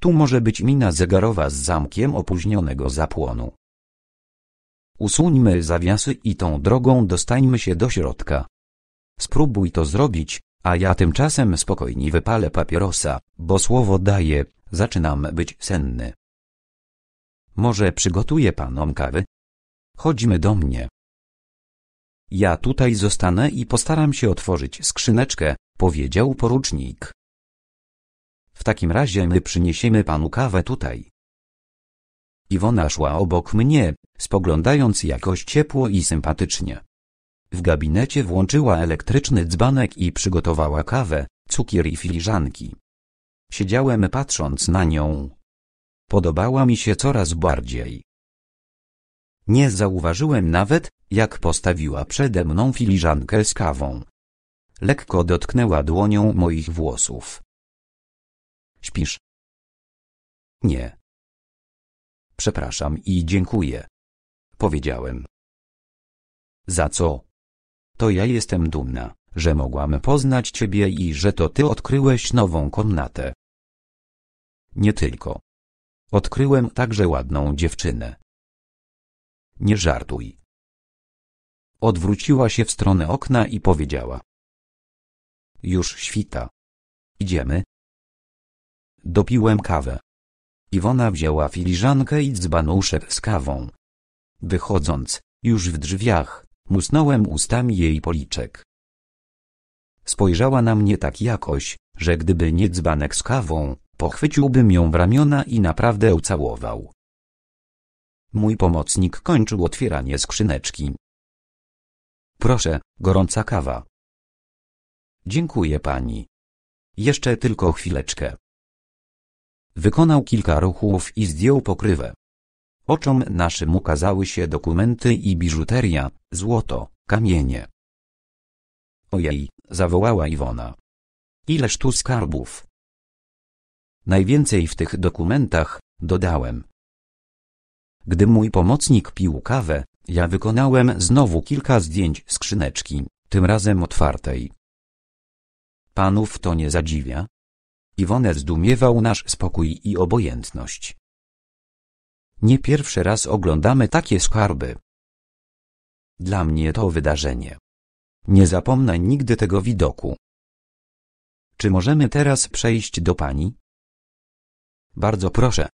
Tu może być mina zegarowa z zamkiem opóźnionego zapłonu. Usuńmy zawiasy i tą drogą dostańmy się do środka. Spróbuj to zrobić, a ja tymczasem spokojnie wypalę papierosa, bo słowo daję, zaczynam być senny. Może przygotuję panom kawy? Chodźmy do mnie. Ja tutaj zostanę i postaram się otworzyć skrzyneczkę, powiedział porucznik. W takim razie my przyniesiemy panu kawę tutaj. Iwona szła obok mnie, spoglądając jakoś ciepło i sympatycznie. W gabinecie włączyła elektryczny dzbanek i przygotowała kawę, cukier i filiżanki. Siedziałem patrząc na nią, Podobała mi się coraz bardziej. Nie zauważyłem nawet, jak postawiła przede mną filiżankę z kawą. Lekko dotknęła dłonią moich włosów. Śpisz? Nie. Przepraszam i dziękuję. Powiedziałem. Za co? To ja jestem dumna, że mogłam poznać ciebie i że to ty odkryłeś nową komnatę. Nie tylko. Odkryłem także ładną dziewczynę. Nie żartuj. Odwróciła się w stronę okna i powiedziała. Już świta. Idziemy. Dopiłem kawę. Iwona wzięła filiżankę i dzbanuszek z kawą. Wychodząc, już w drzwiach, musnąłem ustami jej policzek. Spojrzała na mnie tak jakoś, że gdyby nie dzbanek z kawą, Pochwyciłbym ją w ramiona i naprawdę ucałował. Mój pomocnik kończył otwieranie skrzyneczki. Proszę, gorąca kawa. Dziękuję pani. Jeszcze tylko chwileczkę. Wykonał kilka ruchów i zdjął pokrywę. Oczom naszym ukazały się dokumenty i biżuteria, złoto, kamienie. Ojej, zawołała Iwona. Ileż tu skarbów. Najwięcej w tych dokumentach, dodałem. Gdy mój pomocnik pił kawę, ja wykonałem znowu kilka zdjęć skrzyneczki, tym razem otwartej. Panów to nie zadziwia? Iwonę zdumiewał nasz spokój i obojętność. Nie pierwszy raz oglądamy takie skarby. Dla mnie to wydarzenie. Nie zapomnę nigdy tego widoku. Czy możemy teraz przejść do pani? Bardzo proszę.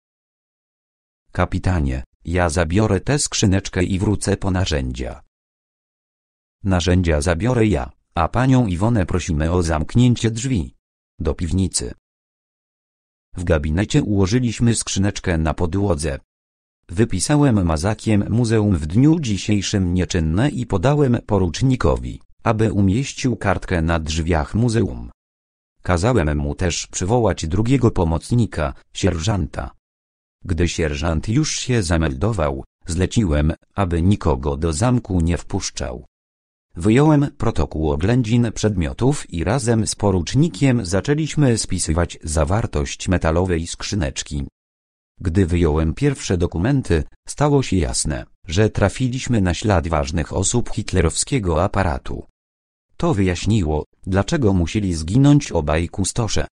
Kapitanie, ja zabiorę tę skrzyneczkę i wrócę po narzędzia. Narzędzia zabiorę ja, a panią Iwonę prosimy o zamknięcie drzwi. Do piwnicy. W gabinecie ułożyliśmy skrzyneczkę na podłodze. Wypisałem mazakiem muzeum w dniu dzisiejszym nieczynne i podałem porucznikowi, aby umieścił kartkę na drzwiach muzeum. Kazałem mu też przywołać drugiego pomocnika, sierżanta. Gdy sierżant już się zameldował, zleciłem, aby nikogo do zamku nie wpuszczał. Wyjąłem protokół oględzin przedmiotów i razem z porucznikiem zaczęliśmy spisywać zawartość metalowej skrzyneczki. Gdy wyjąłem pierwsze dokumenty, stało się jasne, że trafiliśmy na ślad ważnych osób hitlerowskiego aparatu. To wyjaśniło, dlaczego musieli zginąć obaj kustosze.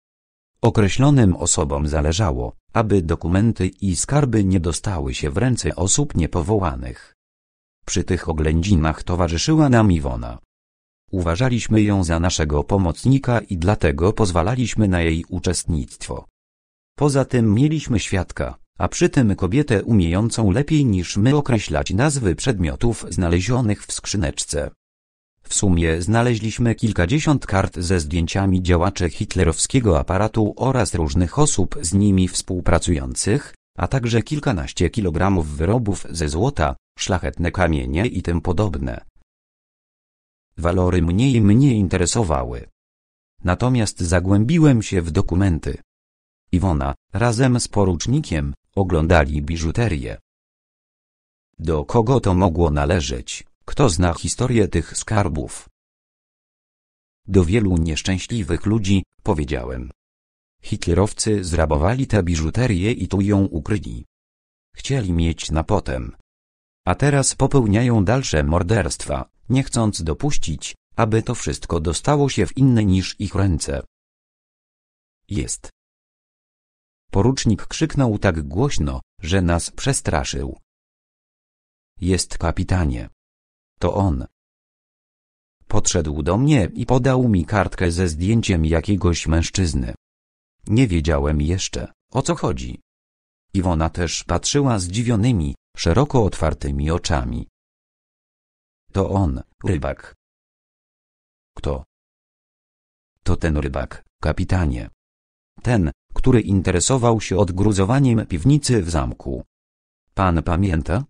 Określonym osobom zależało, aby dokumenty i skarby nie dostały się w ręce osób niepowołanych. Przy tych oględzinach towarzyszyła nam Iwona. Uważaliśmy ją za naszego pomocnika i dlatego pozwalaliśmy na jej uczestnictwo. Poza tym mieliśmy świadka, a przy tym kobietę umiejącą lepiej niż my określać nazwy przedmiotów znalezionych w skrzyneczce. W sumie znaleźliśmy kilkadziesiąt kart ze zdjęciami działaczy hitlerowskiego aparatu oraz różnych osób z nimi współpracujących, a także kilkanaście kilogramów wyrobów ze złota, szlachetne kamienie i tym podobne. Walory mnie mnie interesowały. Natomiast zagłębiłem się w dokumenty. Iwona, razem z porucznikiem, oglądali biżuterię. Do kogo to mogło należeć? Kto zna historię tych skarbów? Do wielu nieszczęśliwych ludzi, powiedziałem. Hitlerowcy zrabowali tę biżuterię i tu ją ukryli. Chcieli mieć na potem. A teraz popełniają dalsze morderstwa, nie chcąc dopuścić, aby to wszystko dostało się w inne niż ich ręce. Jest. Porucznik krzyknął tak głośno, że nas przestraszył. Jest kapitanie. To on. Podszedł do mnie i podał mi kartkę ze zdjęciem jakiegoś mężczyzny. Nie wiedziałem jeszcze, o co chodzi. Iwona też patrzyła zdziwionymi, szeroko otwartymi oczami. To on, rybak. Kto? To ten rybak, kapitanie. Ten, który interesował się odgruzowaniem piwnicy w zamku. Pan pamięta?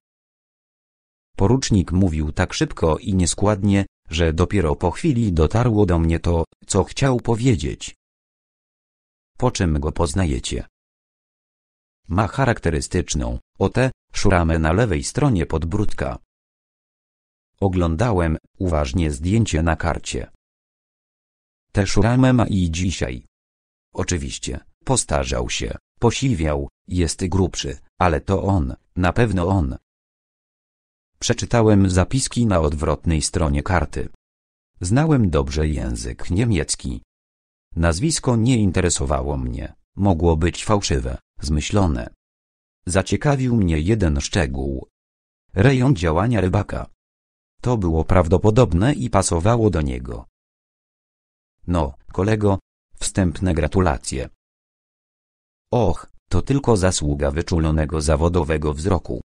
Porucznik mówił tak szybko i nieskładnie, że dopiero po chwili dotarło do mnie to, co chciał powiedzieć. Po czym go poznajecie? Ma charakterystyczną, o tę, szuramę na lewej stronie podbródka. Oglądałem uważnie zdjęcie na karcie. Tę szuramę ma i dzisiaj. Oczywiście, postarzał się, posiwiał, jest grubszy, ale to on, na pewno on. Przeczytałem zapiski na odwrotnej stronie karty. Znałem dobrze język niemiecki. Nazwisko nie interesowało mnie, mogło być fałszywe, zmyślone. Zaciekawił mnie jeden szczegół. Rejon działania rybaka. To było prawdopodobne i pasowało do niego. No, kolego, wstępne gratulacje. Och, to tylko zasługa wyczulonego zawodowego wzroku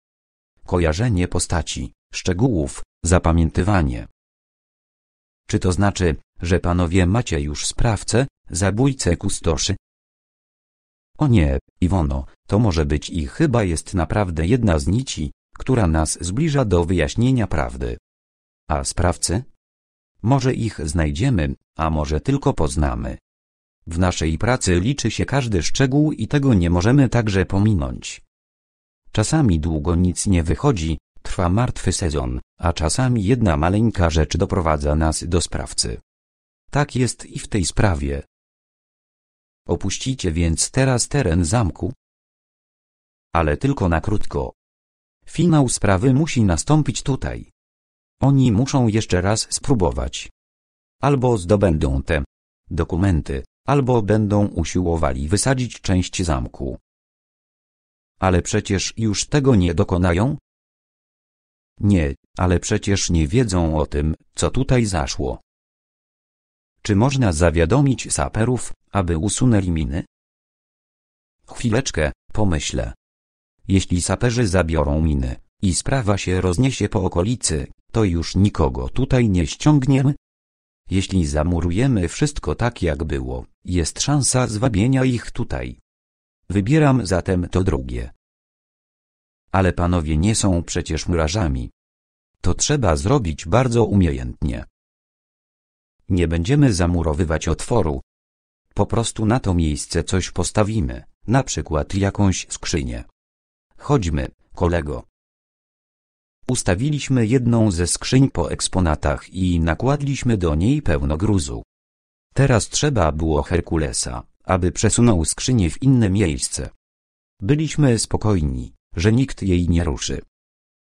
kojarzenie postaci, szczegółów, zapamiętywanie. Czy to znaczy, że panowie macie już sprawcę, zabójcę kustoszy? O nie, Iwono, to może być i chyba jest naprawdę jedna z nici, która nas zbliża do wyjaśnienia prawdy. A sprawcy? Może ich znajdziemy, a może tylko poznamy. W naszej pracy liczy się każdy szczegół i tego nie możemy także pominąć. Czasami długo nic nie wychodzi, trwa martwy sezon, a czasami jedna maleńka rzecz doprowadza nas do sprawcy. Tak jest i w tej sprawie. Opuścicie więc teraz teren zamku? Ale tylko na krótko. Finał sprawy musi nastąpić tutaj. Oni muszą jeszcze raz spróbować. Albo zdobędą te dokumenty, albo będą usiłowali wysadzić część zamku. Ale przecież już tego nie dokonają? Nie, ale przecież nie wiedzą o tym, co tutaj zaszło. Czy można zawiadomić saperów, aby usunęli miny? Chwileczkę, pomyślę. Jeśli saperzy zabiorą miny i sprawa się rozniesie po okolicy, to już nikogo tutaj nie ściągniemy? Jeśli zamurujemy wszystko tak jak było, jest szansa zwabienia ich tutaj. Wybieram zatem to drugie. Ale panowie nie są przecież murarzami. To trzeba zrobić bardzo umiejętnie. Nie będziemy zamurowywać otworu. Po prostu na to miejsce coś postawimy, na przykład jakąś skrzynię. Chodźmy, kolego. Ustawiliśmy jedną ze skrzyń po eksponatach i nakładliśmy do niej pełno gruzu. Teraz trzeba było Herkulesa aby przesunął skrzynię w inne miejsce. Byliśmy spokojni, że nikt jej nie ruszy.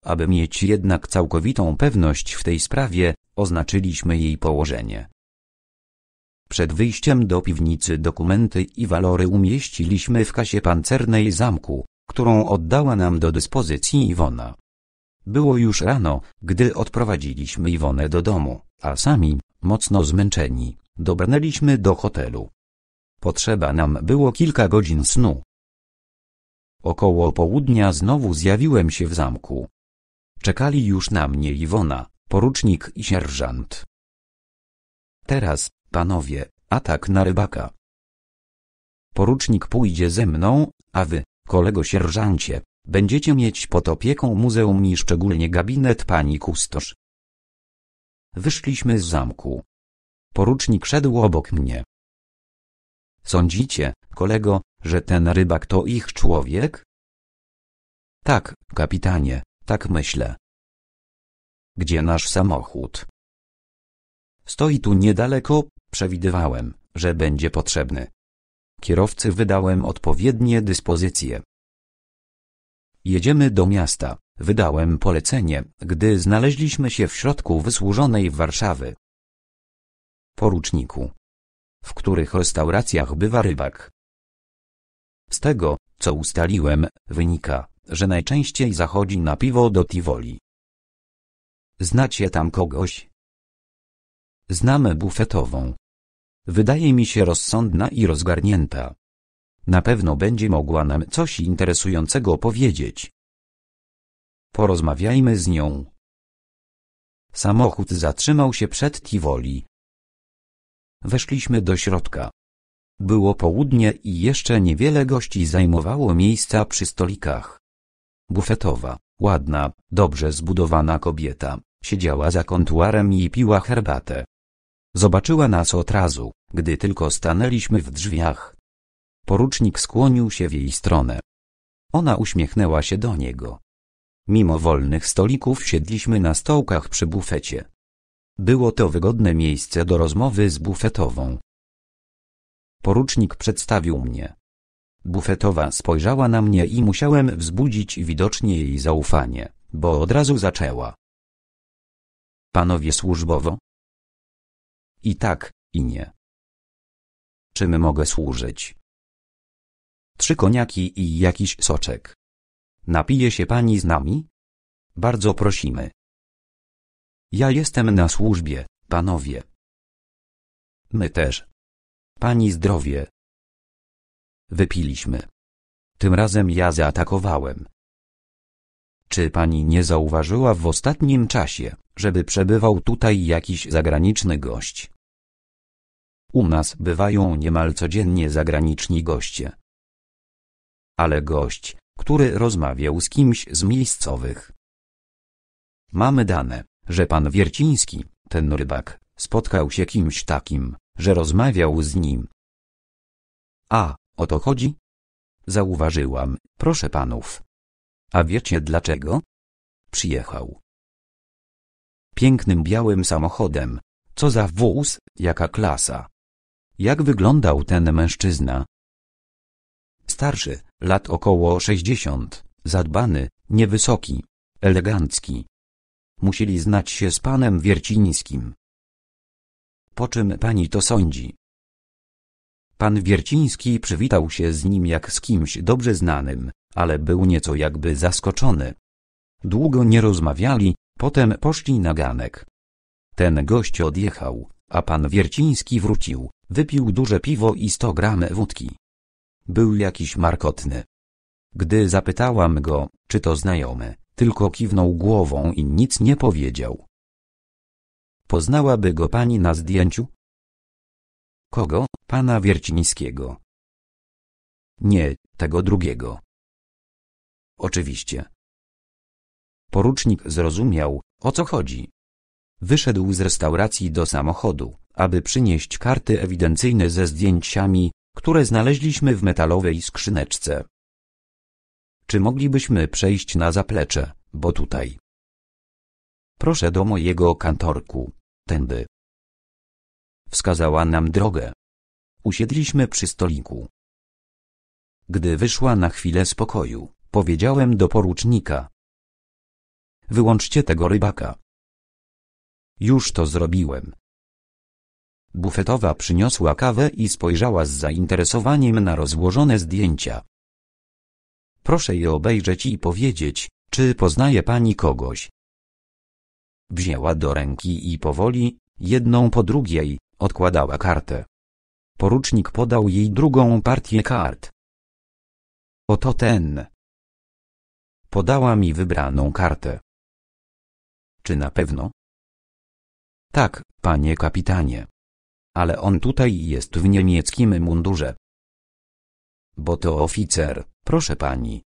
Aby mieć jednak całkowitą pewność w tej sprawie, oznaczyliśmy jej położenie. Przed wyjściem do piwnicy dokumenty i walory umieściliśmy w kasie pancernej zamku, którą oddała nam do dyspozycji Iwona. Było już rano, gdy odprowadziliśmy Iwonę do domu, a sami, mocno zmęczeni, dobrnęliśmy do hotelu. Potrzeba nam było kilka godzin snu. Około południa znowu zjawiłem się w zamku. Czekali już na mnie Iwona, porucznik i sierżant. Teraz, panowie, atak na rybaka. Porucznik pójdzie ze mną, a wy, kolego sierżancie, będziecie mieć pod opieką muzeum i szczególnie gabinet pani kustosz. Wyszliśmy z zamku. Porucznik szedł obok mnie. Sądzicie, kolego, że ten rybak to ich człowiek? Tak, kapitanie, tak myślę. Gdzie nasz samochód? Stoi tu niedaleko, przewidywałem, że będzie potrzebny. Kierowcy wydałem odpowiednie dyspozycje. Jedziemy do miasta, wydałem polecenie, gdy znaleźliśmy się w środku wysłużonej Warszawy. Poruczniku, w których restauracjach bywa rybak. Z tego, co ustaliłem, wynika, że najczęściej zachodzi na piwo do Tivoli. Znacie tam kogoś? Znamy bufetową. Wydaje mi się rozsądna i rozgarnięta. Na pewno będzie mogła nam coś interesującego powiedzieć. Porozmawiajmy z nią. Samochód zatrzymał się przed Tivoli. Weszliśmy do środka. Było południe i jeszcze niewiele gości zajmowało miejsca przy stolikach. Bufetowa, ładna, dobrze zbudowana kobieta, siedziała za kontuarem i piła herbatę. Zobaczyła nas od razu, gdy tylko stanęliśmy w drzwiach. Porucznik skłonił się w jej stronę. Ona uśmiechnęła się do niego. Mimo wolnych stolików siedliśmy na stołkach przy bufecie. Było to wygodne miejsce do rozmowy z bufetową. Porucznik przedstawił mnie. Bufetowa spojrzała na mnie i musiałem wzbudzić widocznie jej zaufanie, bo od razu zaczęła. Panowie służbowo? I tak, i nie. Czym mogę służyć? Trzy koniaki i jakiś soczek. Napije się pani z nami? Bardzo prosimy. Ja jestem na służbie, panowie. My też. Pani zdrowie. Wypiliśmy. Tym razem ja zaatakowałem. Czy pani nie zauważyła w ostatnim czasie, żeby przebywał tutaj jakiś zagraniczny gość? U nas bywają niemal codziennie zagraniczni goście. Ale gość, który rozmawiał z kimś z miejscowych. Mamy dane że pan Wierciński, ten rybak, spotkał się kimś takim, że rozmawiał z nim. A, o to chodzi? Zauważyłam, proszę panów. A wiecie dlaczego? Przyjechał. Pięknym białym samochodem. Co za wóz, jaka klasa. Jak wyglądał ten mężczyzna? Starszy, lat około sześćdziesiąt, zadbany, niewysoki, elegancki, Musieli znać się z panem Wiercińskim. Po czym pani to sądzi? Pan Wierciński przywitał się z nim jak z kimś dobrze znanym, ale był nieco jakby zaskoczony. Długo nie rozmawiali, potem poszli na ganek. Ten gość odjechał, a pan Wierciński wrócił, wypił duże piwo i sto gram wódki. Był jakiś markotny. Gdy zapytałam go, czy to znajomy, tylko kiwnął głową i nic nie powiedział. Poznałaby go pani na zdjęciu? Kogo? Pana Wiercińskiego. Nie, tego drugiego. Oczywiście. Porucznik zrozumiał, o co chodzi. Wyszedł z restauracji do samochodu, aby przynieść karty ewidencyjne ze zdjęciami, które znaleźliśmy w metalowej skrzyneczce. Czy moglibyśmy przejść na zaplecze, bo tutaj. Proszę do mojego kantorku, tędy. Wskazała nam drogę. Usiedliśmy przy stoliku. Gdy wyszła na chwilę z pokoju, powiedziałem do porucznika. Wyłączcie tego rybaka. Już to zrobiłem. Bufetowa przyniosła kawę i spojrzała z zainteresowaniem na rozłożone zdjęcia. Proszę je obejrzeć i powiedzieć, czy poznaje pani kogoś. Wzięła do ręki i powoli, jedną po drugiej, odkładała kartę. Porucznik podał jej drugą partię kart. Oto ten. Podała mi wybraną kartę. Czy na pewno? Tak, panie kapitanie. Ale on tutaj jest w niemieckim mundurze bo to oficer, proszę pani.